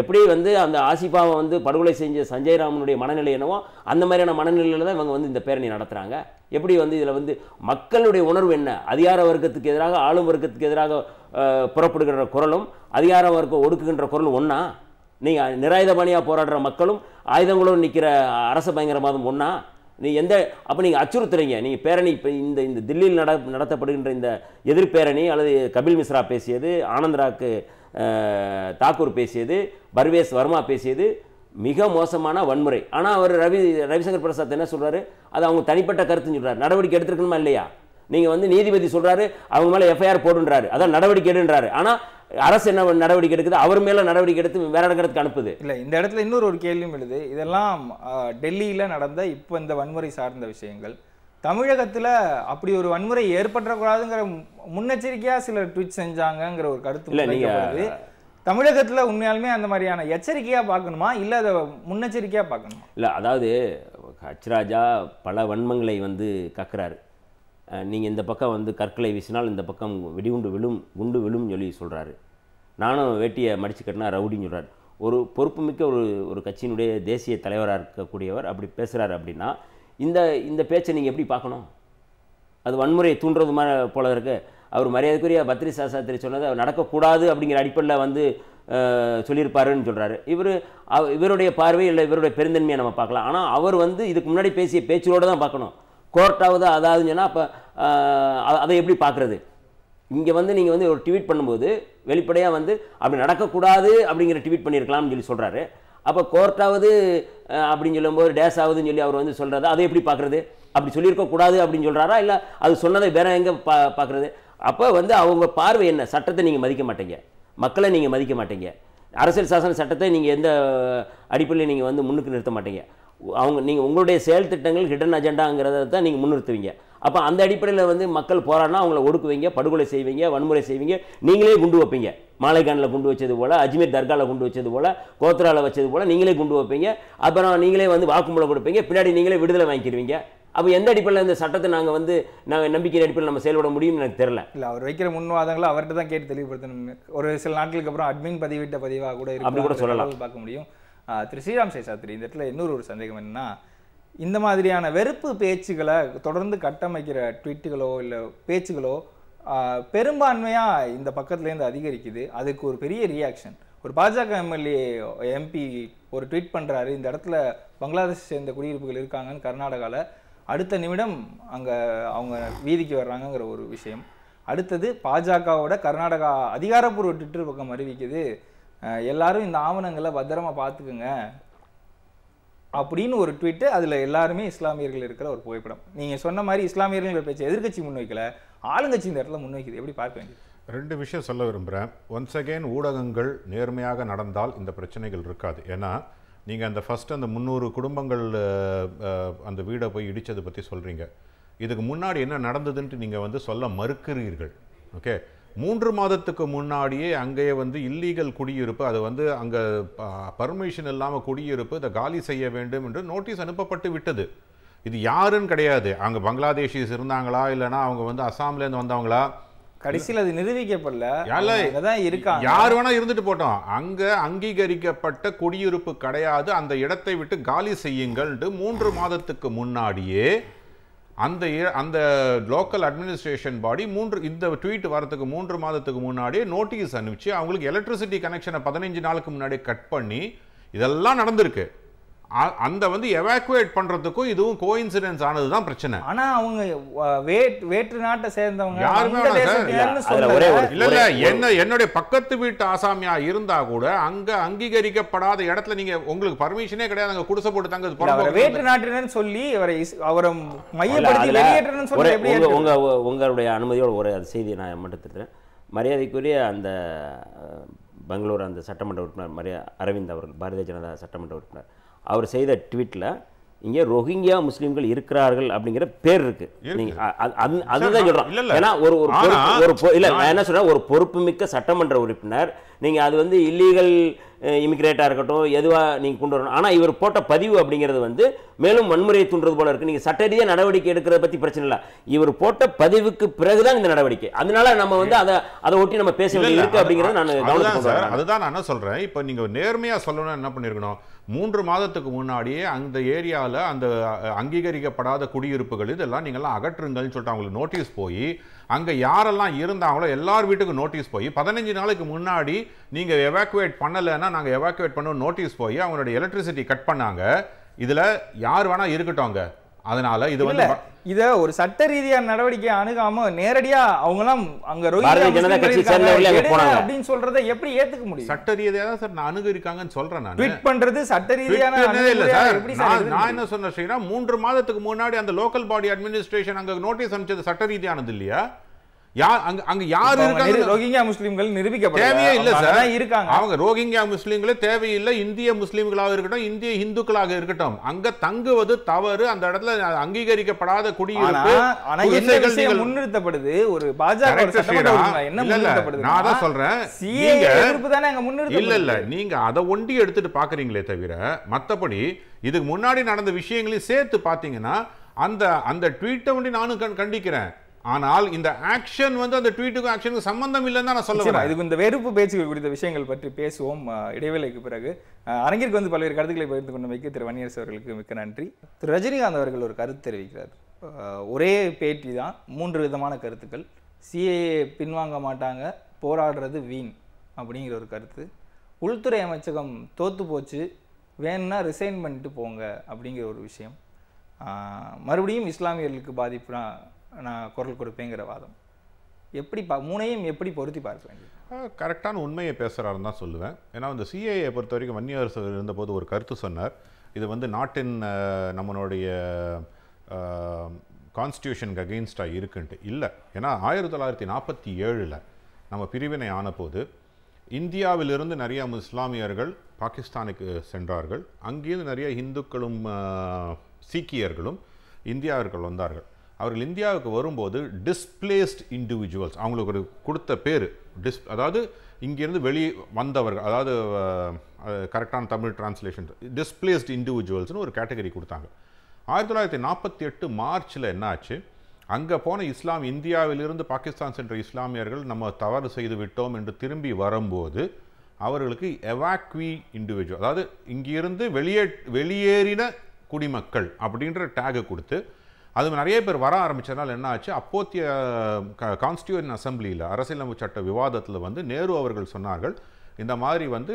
எப்படி வந்து அந்த ஆசிஃபாவை வந்து படுகொலை செஞ்ச சஞ்சய் ராமனுடைய மனநிலை என்னவோ அந்த மாதிரியான மனநிலையில் தான் இவங்க வந்து இந்த பேரணி நடத்துகிறாங்க எப்படி வந்து இதில் வந்து மக்களுடைய உணர்வு என்ன அதிகார வர்க்கத்துக்கு எதிராக ஆளும் வர்க்கத்துக்கு எதிராக புறப்படுகின்ற குரலும் அதிகார வர்க்கம் ஒடுக்குகின்ற குரல் ஒன்றா நீங்கள் நிராயுதபாணியாக போராடுற மக்களும் ஆயுதங்களோடு நிற்கிற அரச பயங்கரவாதம் ஒன்றா நீ எந்த அப்போ நீங்கள் அச்சுறுத்துறீங்க நீங்கள் பேரணி இப்போ இந்த இந்த தில்லியில் நட நடத்தப்படுகின்ற இந்த எதிர்பேரணி அல்லது கபில் மிஸ்ரா பேசியது ஆனந்த்ராக்கு தாக்கூர் பேசியது பர்வேஸ் வர்மா பேசியது மிக மோசமான வன்முறை ஆனால் அவர் ரவி ரவிசங்கர் பிரசாத் என்ன சொல்கிறாரு அது அவங்க தனிப்பட்ட கருத்துன்னு சொல்கிறார் நடவடிக்கை எடுத்துருக்கணுமா இல்லையா நீங்கள் வந்து நீதிபதி சொல்கிறாரு அவங்க மேலே எஃப்ஐஆர் போடுன்றாரு அதான் நடவடிக்கை எடுன்றாரு ஆனால் அரசு என்ன நடவடிக்கை எடுக்குது அவர் மேலே நடவடிக்கை எடுத்து வேற இடங்கிறதுக்கு அனுப்புது இல்லை இந்த இடத்துல இன்னொரு ஒரு கேள்வியும் எழுது இதெல்லாம் டெல்லியில் நடந்த இப்போ இந்த வன்முறை சார்ந்த விஷயங்கள் தமிழகத்தில் அப்படி ஒரு வன்முறை ஏற்படக்கூடாதுங்கிற முன்னெச்சரிக்கையாக சில ட்விட் செஞ்சாங்கங்கிற ஒரு கருத்து இல்லை தமிழகத்தில் உண்மையாலுமே அந்த மாதிரியான எச்சரிக்கையாக பார்க்கணுமா இல்லை அதை முன்னெச்சரிக்கையாக பார்க்கணுமா இல்லை அதாவது ஹச்ராஜா பல வன்மங்களை வந்து கக்குறாரு நீங்கள் இந்த பக்கம் வந்து கற்களை வீசினால் இந்த பக்கம் வெடிகுண்டு விழும் குண்டு விழும் சொல்லி சொல்கிறாரு நானும் வேட்டியை மடித்து கட்டினா ரவுடின்னு சொல்கிறார் ஒரு பொறுப்புமிக்க ஒரு ஒரு கட்சியினுடைய தேசிய தலைவராக இருக்கக்கூடியவர் அப்படி பேசுகிறாரு அப்படின்னா இந்த இந்த பேச்சை நீங்கள் எப்படி பார்க்கணும் அது வன்முறையை தூண்டுறது மாதிரி போல இருக்குது அவர் மரியாதைக்குரிய பத்ரி சாஸ்திரி சொன்னது அவர் நடக்கக்கூடாது அப்படிங்கிற அடிப்படையில் வந்து சொல்லியிருப்பாருன்னு சொல்கிறாரு இவர் இவருடைய பார்வை இல்லை இவருடைய பெருந்தன்மையை நம்ம பார்க்கலாம் ஆனால் அவர் வந்து இதுக்கு முன்னாடி பேசிய பேச்சுகளோடு தான் பார்க்கணும் கோர்ட்டாவது அதாவதுன்னு சொன்னால் அப்போ அதை எப்படி பார்க்குறது இங்கே வந்து நீங்கள் வந்து ஒரு ட்வீட் பண்ணும்போது வெளிப்படையாக வந்து அப்படி நடக்கக்கூடாது அப்படிங்கிற ட்வீட் பண்ணியிருக்கலாம்னு சொல்லி சொல்கிறாரு அப்போ கோர்ட்டாவது அப்படின்னு சொல்லும்போது டேஸ் ஆகுதுன்னு சொல்லி அவர் வந்து சொல்கிறது அதை எப்படி பார்க்குறது அப்படி சொல்லியிருக்கக்கூடாது அப்படின்னு சொல்கிறாரா இல்லை அது சொன்னதை வேற எங்கே பா பார்க்குறது அப்போ வந்து அவங்க பார்வை என்ன சட்டத்தை நீங்கள் மதிக்க மாட்டீங்க மக்களை நீங்கள் மதிக்க மாட்டீங்க அரசியல் சாசன சட்டத்தை நீங்கள் எந்த அடிப்படையில் நீங்கள் வந்து முன்னுக்கு நிறுத்த மாட்டீங்க அவங்க நீங்கள் உங்களுடைய செயல் திட்டங்கள் ஹிடன் அஜெண்டாங்கிறத தான் நீங்கள் முன்னிறுத்துவீங்க அப்போ அந்த அடிப்படையில் வந்து மக்கள் போராடினா அவங்கள ஒடுக்குவீங்க படுகொலை செய்வீங்க வன்முறை செய்வீங்க நீங்களே குண்டு வைப்பீங்க மாலைக்கானில் குண்டு வச்சது போல் அஜ்மீர் தர்காவில் குண்டு வச்சது போல் கோத்ராவில் வச்சது போல் நீங்களே குண்டு வைப்பீங்க அப்புறம் நீங்களே வந்து வாக்குமூலம் கொடுப்பீங்க பின்னாடி நீங்களே விடுதலை வாங்கிக்கிடுவீங்க அப்போ எந்த அடிப்படையில் இந்த சட்டத்தை நாங்கள் வந்து நாங்கள் நம்பிக்கை அடிப்படையில் நம்ம செயல்பட முடியும்னு எனக்கு தெரில இல்லை அவர் வைக்கிற முன்வாதங்களை அவர்கிட்ட தான் கேட்டு தெளிவுபடுத்தணும் ஒரு சில நாட்களுக்கு அப்புறம் அட்மின் பதிவிட்ட பதிவாக கூட அப்படி கூட சொல்லலாம் பார்க்க முடியும் திரு ஸ்ரீராம் சேஷாத்ரி இந்த இடத்துல இன்னொரு ஒரு சந்தேகம் என்னன்னா இந்த மாதிரியான வெறுப்பு பேச்சுகளை தொடர்ந்து கட்டமைக்கிற ட்வீட்டுகளோ இல்லை பேச்சுகளோ பெரும்பான்மையாக இந்த பக்கத்துலேருந்து அதிகரிக்குது அதுக்கு ஒரு பெரிய ரியாக்ஷன் ஒரு பாஜக எம்எல்ஏ எம்பி ஒரு ட்வீட் பண்ணுறாரு இந்த இடத்துல பங்களாதேஷ் சேர்ந்த குடியிருப்புகள் இருக்காங்கன்னு கர்நாடகாவில் அடுத்த நிமிடம் அங்கே அவங்க வீதிக்கு வர்றாங்கங்கிற ஒரு விஷயம் அடுத்தது பாஜகவோட கர்நாடகா அதிகாரப்பூர்வ ட்விட்டர் பக்கம் அறிவிக்குது எல்லாரும் இந்த ஆவணங்களை பத்திரமா பார்த்துக்குங்க அப்படின்னு ஒரு ட்வீட்டு அதில் எல்லாருமே இஸ்லாமியர்கள் இருக்கிற ஒரு புகைப்படம் நீங்கள் சொன்ன மாதிரி இஸ்லாமியர்கள் பேச்சு எதிர்கட்சி முன்வைக்கல ஆளுங்கட்சி இந்த இடத்துல முன்வைக்குது எப்படி பார்க்க வேண்டியது ரெண்டு விஷயம் சொல்ல விரும்புகிறேன் ஒன்ஸ் அகெயின் ஊடகங்கள் நேர்மையாக நடந்தால் இந்த பிரச்சனைகள் இருக்காது ஏன்னா நீங்கள் அந்த ஃபஸ்ட் அந்த முந்நூறு குடும்பங்கள் அந்த வீடை போய் இடித்ததை பற்றி சொல்கிறீங்க இதுக்கு முன்னாடி என்ன நடந்ததுன்ட்டு நீங்கள் வந்து சொல்ல மறுக்கிறீர்கள் ஓகே மூன்று மாதத்துக்கு முன்னாடியே அங்கேயே வந்து இல்லீகல் குடியிருப்பு அது வந்து அங்கே பர்மிஷன் இல்லாமல் குடியிருப்பு இதை காலி செய்ய வேண்டும் என்று நோட்டீஸ் அனுப்பப்பட்டு விட்டது இது யாருன்னு கிடையாது அங்கே பங்களாதேஷிஸ் இருந்தாங்களா இல்லைனா அவங்க வந்து அசாம்லேருந்து வந்தவங்களா கடைசியில் அது நிரூபிக்கப்படல யார் வேணா இருந்துட்டு போட்டோம் அங்க அங்கீகரிக்கப்பட்ட குடியிருப்பு கிடையாது அந்த இடத்தை விட்டு காலி செய்யுங்கள் மூன்று மாதத்துக்கு முன்னாடியே அந்த அந்த லோக்கல் அட்மினிஸ்ட்ரேஷன் பாடி மூன்று இந்த ட்வீட் வரத்துக்கு மூன்று மாதத்துக்கு முன்னாடியே நோட்டீஸ் அனுப்பிச்சு அவங்களுக்கு எலக்ட்ரிசிட்டி கனெக்ஷனை பதினஞ்சு நாளுக்கு முன்னாடியே கட் பண்ணி இதெல்லாம் நடந்திருக்கு அந்த வந்து எவாக்குவேட் பண்றதுக்கும் இதுவும் கோஇன்சிடென்ஸ் ஆனது தான் பிரச்சனை ஆனால் அவங்க வேற்று நாட்டை சேர்ந்தவங்க யாருமே இல்லை இல்லை என்ன என்னுடைய பக்கத்து வீட்டு ஆசாமியா இருந்தால் கூட அங்க அங்கீகரிக்கப்படாத இடத்துல நீங்கள் உங்களுக்கு பர்மிஷனே கிடையாது அங்கே குடிசை போட்டு தங்க வேற்று நாட்டினு சொல்லி அவரை அவரை மையப்படுத்தி வெளியேற்றணும்னு சொல்லி உங்க உங்களுடைய அனுமதியோட ஒரு செய்தியை நான் மட்டும் மரியாதைக்குரிய அந்த பெங்களூர் அந்த சட்டமன்ற உறுப்பினர் மரியா அரவிந்த் அவர்கள் பாரதிய ஜனதா சட்டமன்ற உறுப்பினர் அவர் செய்த ட்வீட்டில் இங்கே ரோஹிங்கியா முஸ்லீம்கள் இருக்கிறார்கள் அப்படிங்கிற பேர் இருக்கு அதுதான் சொல்றோம் ஏன்னா ஒரு ஒரு இல்ல என்ன சொல்றேன் ஒரு பொறுப்புமிக்க சட்டமன்ற உறுப்பினர் நீங்கள் அது வந்து இல்லீகல் இமிக்ரேட்டாக இருக்கட்டும் எதுவாக நீங்கள் கொண்டு வரணும் ஆனால் இவர் போட்ட பதிவு அப்படிங்கிறது வந்து மேலும் வன்முறையை தூண்டுறது போல இருக்குது நீங்கள் சட்டரீதிய நடவடிக்கை எடுக்கிறத பற்றி பிரச்சனை இல்லை இவர் போட்ட பதிவுக்கு பிறகு தான் இந்த நடவடிக்கை அதனால நம்ம வந்து அதை அதை ஒட்டி நம்ம பேச வேண்டியது இருக்குது அப்படிங்கிறத நான் கவனம் அதுதான் நான் என்ன சொல்கிறேன் இப்போ நீங்கள் நேர்மையாக சொல்லணும்னு என்ன பண்ணியிருக்கணும் மூன்று மாதத்துக்கு முன்னாடியே அந்த ஏரியாவில் அந்த அங்கீகரிக்கப்படாத குடியிருப்புகள் இதெல்லாம் நீங்கள்லாம் அகற்றுங்கள்னு சொல்லிட்டு அவங்களுக்கு நோட்டீஸ் போய் அங்கே யாரெல்லாம் இருந்தாங்களோ எல்லார் வீட்டுக்கும் நோட்டீஸ் போய் பதினஞ்சு நாளைக்கு முன்னாடி நீங்கள் எவாக்குவேட் பண்ணலைன்னா நாங்கள் எவாக்குவேட் பண்ண நோட்டீஸ் போய் அவங்களோட எலக்ட்ரிசிட்டி கட் பண்ணாங்க இதில் யார் வேணால் இருக்கட்டும்ங்க அதனால இது வந்து இத ஒரு சட்ட ரீதியான நடவடிக்கை அணுகாம நேரடியா அவங்க எல்லாம் அங்க அப்படின்னு சொல்றதை எப்படி ஏத்துக்க முடியும் சட்ட ரீதியா சார் நான் அணுகு இருக்காங்கன்னு சொல்றேன் நான் பண்றது சட்ட ரீதியான நான் என்ன சொன்னேன் ஸ்ரீராம் மூன்று மாதத்துக்கு முன்னாடி அந்த லோக்கல் பாடி அட்மினிஸ்ட்ரேஷன் அங்க நோட்டீஸ் அனுப்பிச்சது சட்ட ரீதியானது இல்லையா யார் அங்க அங்க யார் இருக்காங்க ரோஹிங்கா முஸ்லீம்கள் நிரூபிக்கப்பட தேவையே இல்ல சார் இருக்காங்க அவங்க ரோஹிங்கா முஸ்லீம்களே தேவையில்லை இந்திய முஸ்லீம்களாக இருக்கட்டும் இந்திய இந்துக்களாக இருக்கட்டும் அங்க தங்குவது தவறு அந்த இடத்துல அங்கீகரிக்கப்படாத குடியிருப்பு ஆனா என்ன விஷயம் முன்னிறுத்தப்படுது ஒரு பாஜக என்ன முன்னிறுத்தப்படுது நான் தான் சொல்றேன் சிஏ எதிர்ப்பு தானே அங்க முன்னிறுத்த இல்ல இல்ல நீங்க அதை ஒண்டி எடுத்துட்டு பாக்குறீங்களே தவிர மத்தபடி இதுக்கு முன்னாடி நடந்த விஷயங்களையும் சேர்த்து பாத்தீங்கன்னா அந்த அந்த ட்வீட்டை ஒண்டி நானும் கண்டிக்கிறேன் ஆனால் இந்த ஆக்ஷன் வந்து அந்த ட்வீட்டுக்கும் ஆக்ஷனுக்கு சம்பந்தம் இல்லைன்னு தான் நான் சொல்ல இதுக்கு இந்த வெறுப்பு பேச்சுகள் குறித்த விஷயங்கள் பற்றி பேசுவோம் இடைவேளைக்கு பிறகு அரங்கிற்கு வந்து பல்வேறு கருத்துக்களை பகிர்ந்து கொண்டமைக்கு திரு வன்னியரசு அவர்களுக்கு மிக்க நன்றி திரு ரஜினிகாந்த் அவர்கள் ஒரு கருத்து தெரிவிக்கிறார் ஒரே பேட்டி தான் மூன்று விதமான கருத்துக்கள் சிஏஏ பின்வாங்க மாட்டாங்க போராடுறது வீண் அப்படிங்கிற ஒரு கருத்து உள்துறை அமைச்சகம் தோற்று போச்சு வேணும்னா ரிசைன் பண்ணிட்டு போங்க அப்படிங்கிற ஒரு விஷயம் மறுபடியும் இஸ்லாமியர்களுக்கு பாதிப்புனா நான் குரல் கொடுப்பேங்கிற வாதம் எப்படி பா மூணையும் எப்படி பொருத்தி பார்க்க வேண்டியது கரெக்டான உண்மையை பேசுகிறாருன்னு தான் சொல்லுவேன் ஏன்னா இந்த சிஏஏ பொறுத்த வரைக்கும் வன்னியர் இருந்தபோது ஒரு கருத்து சொன்னார் இது வந்து நாட்டின் நம்மளுடைய கான்ஸ்டியூஷனுக்கு அகெயின்ஸ்டாக இருக்குன்ட்டு இல்லை ஏன்னா ஆயிரத்தி தொள்ளாயிரத்தி நாற்பத்தி ஏழில் நம்ம பிரிவினை ஆனபோது இந்தியாவிலிருந்து நிறையா இஸ்லாமியர்கள் பாகிஸ்தானுக்கு சென்றார்கள் அங்கேருந்து நிறைய இந்துக்களும் சீக்கியர்களும் இந்தியாவிற்குள் வந்தார்கள் அவர்கள் இந்தியாவுக்கு வரும்போது டிஸ்பிளேஸ்ட் இண்டிவிஜுவல்ஸ் அவங்களுக்கு ஒரு கொடுத்த பேர் டிஸ் அதாவது இங்கேருந்து வெளியே வந்தவர்கள் அதாவது கரெக்டான தமிழ் டிரான்ஸ்லேஷன் டிஸ்பிளேஸ்ட் இண்டிவிஜுவல்ஸ்னு ஒரு கேட்டகரி கொடுத்தாங்க ஆயிரத்தி தொள்ளாயிரத்தி நாற்பத்தி எட்டு மார்ச்சில் என்னாச்சு அங்கே போன இஸ்லாம் இந்தியாவிலிருந்து பாகிஸ்தான் சென்ற இஸ்லாமியர்கள் நம்ம தவறு செய்து விட்டோம் என்று திரும்பி வரும்போது அவர்களுக்கு எவாக்வி இண்டிவிஜுவல் அதாவது இங்கிருந்து வெளியே வெளியேறின குடிமக்கள் அப்படின்ற டேகை கொடுத்து அது நிறைய பேர் வர ஆரம்பித்ததுனால என்ன ஆச்சு அப்போத்திய கான்ஸ்டியூன் அசம்பிளியில் அரசியலமைப்பு சட்ட விவாதத்தில் வந்து நேரு அவர்கள் சொன்னார்கள் இந்த மாதிரி வந்து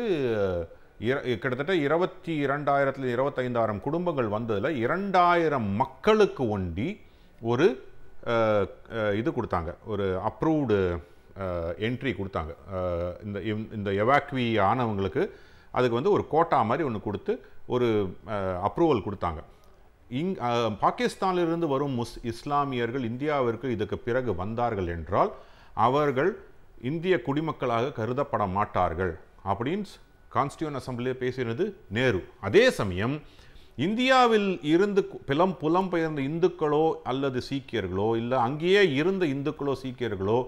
கிட்டத்தட்ட இருபத்தி இரண்டாயிரத்தில் இருபத்தைந்தாயிரம் குடும்பங்கள் வந்ததில் இரண்டாயிரம் மக்களுக்கு ஒண்டி ஒரு இது கொடுத்தாங்க ஒரு அப்ரூவ்டு என்ட்ரி கொடுத்தாங்க இந்த இந்த எவாக்வி ஆனவங்களுக்கு அதுக்கு வந்து ஒரு கோட்டா மாதிரி ஒன்று கொடுத்து ஒரு அப்ரூவல் கொடுத்தாங்க இங் பாகிஸ்தானிலிருந்து வரும் முஸ் இஸ்லாமியர்கள் இந்தியாவிற்கு இதுக்கு பிறகு வந்தார்கள் என்றால் அவர்கள் இந்திய குடிமக்களாக கருதப்பட மாட்டார்கள் அப்படின்னு கான்ஸ்டியூன் அசம்பிளியில் பேசினது நேரு அதே சமயம் இந்தியாவில் இருந்து பிலம் புலம்பெயர்ந்த இந்துக்களோ அல்லது சீக்கியர்களோ இல்லை அங்கேயே இருந்த இந்துக்களோ சீக்கியர்களோ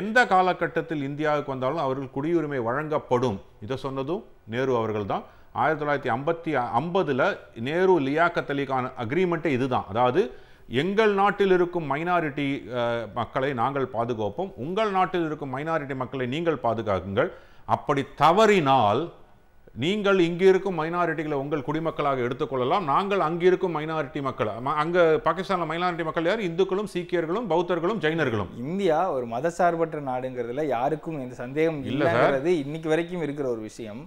எந்த காலகட்டத்தில் இந்தியாவுக்கு வந்தாலும் அவர்கள் குடியுரிமை வழங்கப்படும் இதை சொன்னதும் நேரு அவர்கள் தான் ஆயிரத்தி தொள்ளாயிரத்தி ஐம்பத்தி ஐம்பதில் நேரு லியாக்கத் அலிக்கான அக்ரிமெண்ட்டே இதுதான் அதாவது எங்கள் நாட்டில் இருக்கும் மைனாரிட்டி மக்களை நாங்கள் பாதுகாப்போம் உங்கள் நாட்டில் இருக்கும் மைனாரிட்டி மக்களை நீங்கள் பாதுகாக்குங்கள் அப்படி தவறினால் நீங்கள் இங்கே இருக்கும் மைனாரிட்டிகளை உங்கள் குடிமக்களாக எடுத்துக்கொள்ளலாம் நாங்கள் அங்கே இருக்கும் மைனாரிட்டி மக்கள் அங்கே பாகிஸ்தானில் மைனாரிட்டி மக்கள் யார் இந்துக்களும் சீக்கியர்களும் பௌத்தர்களும் ஜெயினர்களும் இந்தியா ஒரு மதசார்பற்ற நாடுங்கிறதுல யாருக்கும் எந்த சந்தேகம் இல்லைங்கிறது இன்னைக்கு வரைக்கும் இருக்கிற ஒரு விஷயம்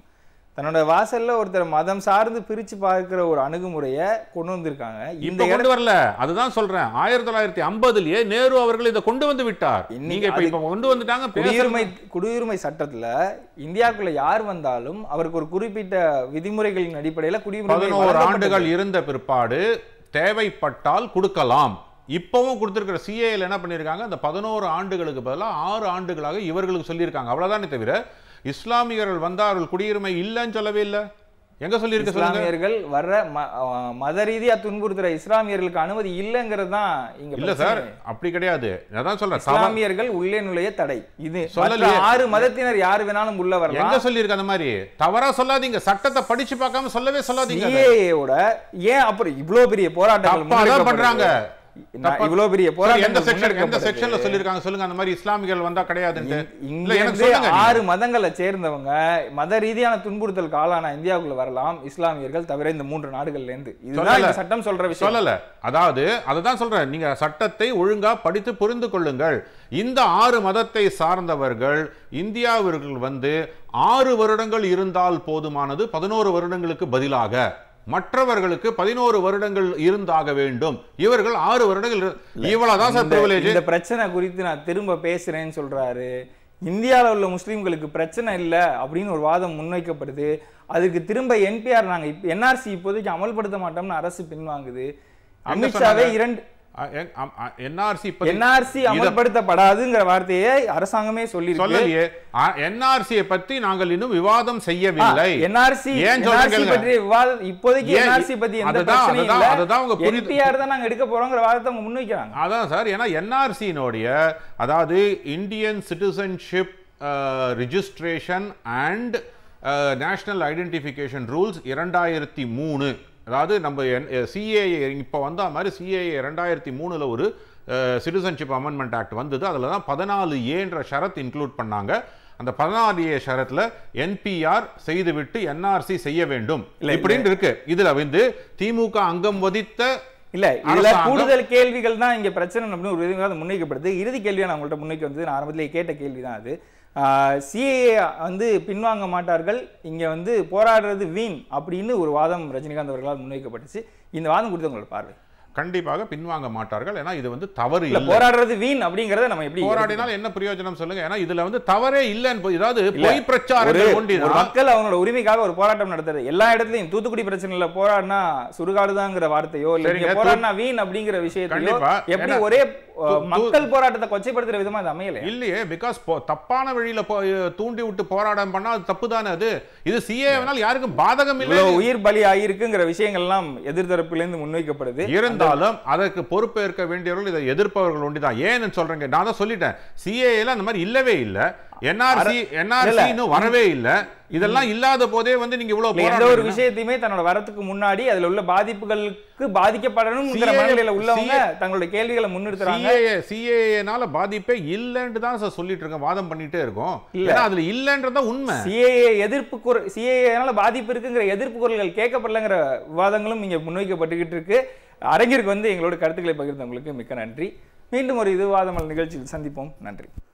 தன்னோட வாசல்ல ஒருத்தர் மதம் சார்ந்து பிரிச்சு பார்க்கிற ஒரு அணுகுமுறையை கொண்டு வந்திருக்காங்க இந்த கொண்டு வரல அதுதான் சொல்றேன் ஆயிரத்தி தொள்ளாயிரத்தி ஐம்பதுலயே நேரு அவர்கள் இதை கொண்டு வந்து விட்டார் நீங்க கொண்டு வந்துட்டாங்க குடியுரிமை குடியுரிமை சட்டத்துல இந்தியாவுக்குள்ள யார் வந்தாலும் அவருக்கு ஒரு குறிப்பிட்ட விதிமுறைகளின் அடிப்படையில குடியுரிமை ஒரு ஆண்டுகள் இருந்த பிற்பாடு தேவைப்பட்டால் கொடுக்கலாம் இப்பவும் கொடுத்துருக்கிற சிஏல என்ன பண்ணியிருக்காங்க அந்த பதினோரு ஆண்டுகளுக்கு பதிலாக ஆறு ஆண்டுகளாக இவர்களுக்கு சொல்லியிருக்காங்க அவ்வளோதானே தவிர இஸ்லாமியர்கள் வந்தார்கள் குடியுரிமை இல்லைன்னு சொல்லவே இல்லை எங்க சொல்லியிருக்க இஸ்லாமியர்கள் வர்ற மத ரீதியா துன்புறுத்துற இஸ்லாமியர்களுக்கு அனுமதி இல்லைங்கிறது தான் இங்க இல்ல சார் அப்படி கிடையாது அதான் சொல்றேன் இஸ்லாமியர்கள் உள்ளே நுழைய தடை இது சொல்லல ஆறு மதத்தினர் யாரு வேணாலும் உள்ள வரலாம் எங்க சொல்லியிருக்க அந்த மாதிரி தவறா சொல்லாதீங்க சட்டத்தை படிச்சு பார்க்காம சொல்லவே சொல்லாதீங்க ஏஏயோட ஏன் அப்புறம் இவ்வளவு பெரிய போராட்டம் பண்றாங்க நான் இவ்வளவு பெரிய போராட்டம் எந்த செக்ஷன்ல சொல்லிருக்காங்க சொல்லுங்க அந்த மாதிரி இஸ்லாமிகள் வந்தா கிடையாது ஆறு மதங்களை சேர்ந்தவங்க மத ரீதியான துன்புறுத்தலுக்கு ஆளான இந்தியாவுக்குள்ள வரலாம் இஸ்லாமியர்கள் தவிர இந்த மூன்று நாடுகள்ல இருந்து இதுதான் சட்டம் சொல்ற விஷயம் சொல்லல அதாவது அதுதான் சொல்றேன் நீங்க சட்டத்தை ஒழுங்கா படித்து புரிந்து கொள்ளுங்கள் இந்த ஆறு மதத்தை சார்ந்தவர்கள் இந்தியாவிற்குள் வந்து ஆறு வருடங்கள் இருந்தால் போதுமானது பதினோரு வருடங்களுக்கு பதிலாக மற்றவர்களுக்கு பதினோரு வருடங்கள் இருந்தாக வேண்டும் இவர்கள் ஆறு வருடங்கள் இவ்வளவுதான் இந்த பிரச்சனை குறித்து நான் திரும்ப பேசுறேன்னு சொல்றாரு இந்தியாவில் உள்ள முஸ்லீம்களுக்கு பிரச்சனை இல்லை அப்படின்னு ஒரு வாதம் முன்வைக்கப்படுது அதுக்கு திரும்ப என்பிஆர் நாங்கள் என்ஆர்சி இப்போதைக்கு அமல்படுத்த மாட்டோம்னு அரசு பின்வாங்குது அமித்ஷாவே இரண்டு என்ஆர்சி என்ஆர்சி வார்த்தையை அரசாங்கமே சொல்லி என்ஆர்சியை நாங்கள் இன்னும் விவாதம் செய்யவில்லை என்ஆர்சி விவாதம் இப்போதைக்கு என்ஆர்சி தான் எடுக்க அதான் சார் ஏன்னா என்ஆர்சியினுடைய அதாவது Indian citizenship registration and identification rules இரண்டாயிரத்தி மூணு அதாவது நம்ம சிஏஏ இப்போ வந்த மாதிரி சிஏஏ ரெண்டாயிரத்தி மூணில் ஒரு சிட்டிசன்ஷிப் அமெண்ட்மெண்ட் ஆக்ட் வந்தது அதில் தான் பதினாலு ஏன்ற ஷரத் இன்க்ளூட் பண்ணாங்க அந்த பதினாறு ஏ ஷரத்தில் என்பிஆர் செய்துவிட்டு என்ஆர்சி செய்ய வேண்டும் இல்லை இப்படின்னு இருக்கு இதில் வந்து திமுக அங்கம் வதித்த இல்ல இதுல கூடுதல் கேள்விகள் தான் இங்க பிரச்சனை அப்படின்னு ஒரு விதமாக முன்வைக்கப்படுது இறுதி கேள்வியா நான் உங்கள்கிட்ட முன்னேற்றி வந்தது நான் ஆரம்பத்திலேயே கேட்ட கேள்வி தான் அது சிஏ வந்து பின்வாங்க மாட்டார்கள் இங்கே வந்து போராடுறது வீண் அப்படின்னு ஒரு வாதம் ரஜினிகாந்த் அவர்களால் முன்வைக்கப்பட்டுச்சு இந்த வாதம் குறித்து உங்களோட பார்வை கண்டிப்பாக பின்வாங்க மாட்டார்கள் ஏன்னா இது வந்து தவறு இல்லை போராடுறது வீண் அப்படிங்கறத நம்ம எப்படி போராடினால் என்ன பிரயோஜனம் சொல்லுங்க ஏன்னா இதுல வந்து தவறே இல்லைன்னு ஏதாவது பொய் பிரச்சாரம் மக்கள் அவங்களோட உரிமைக்காக ஒரு போராட்டம் நடத்துறது எல்லா இடத்துலயும் தூத்துக்குடி பிரச்சனையில போராடினா சுடுகாடுதாங்கிற வார்த்தையோ இல்ல போராடினா வீண் அப்படிங்கிற விஷயத்தையோ எப்படி ஒரே மக்கள் போராட்டத்தை கொச்சைப்படுத்துற விதமா அது அமையல இல்லையே பிகாஸ் தப்பான வழியில தூண்டி விட்டு போராட்டம் பண்ணா அது தப்பு தானே அது இது சிஏனால் யாருக்கும் பாதகம் இல்லை உயிர் பலி ஆகியிருக்குங்கிற விஷயங்கள்லாம் எதிர்த்தரப்பிலிருந்து முன்வைக்கப்படுது இருந்தாலும் அதற்கு பொறுப்பேற்க வேண்டியவர்கள் இதை எதிர்ப்பவர்கள் ஒன்றுதான் ஏன்னு சொல்றேங்க நான் தான் சொல்லிட்டேன் சிஏல அந்த மாதிரி இல்லவே இல்லை என்ஆர்சி என்ஆர்சின்னு வரவே இல்லை இதெல்லாம் இல்லாத போதே வந்து நீங்க இவ்வளவு எந்த ஒரு விஷயத்தையுமே தன்னோட வரத்துக்கு முன்னாடி அதுல உள்ள பாதிப்புகளுக்கு பாதிக்கப்படணும் உள்ளவங்க தங்களுடைய கேள்விகளை முன்னெடுத்துறாங்க சிஏஏனால பாதிப்பே இல்லைன்னு தான் சார் சொல்லிட்டு இருக்கோம் வாதம் பண்ணிட்டே இருக்கோம் ஏன்னா அதுல இல்லைன்றதா உண்மை சிஏஏ எதிர்ப்பு குரல் சிஏஏனால பாதிப்பு இருக்குங்கிற எதிர்ப்பு குரல்கள் கேட்கப்படலங்கிற வாதங்களும் இங்க முன்வைக்கப்பட்டுக்கிட்டு இருக்கு அரங்கிற்கு வந்து எங்களோட கருத்துக்களை பகிர்ந்தவங்களுக்கு மிக்க நன்றி மீண்டும் ஒரு இதுவாதமல் நிகழ்ச்சியில் சந்திப்போம் நன்றி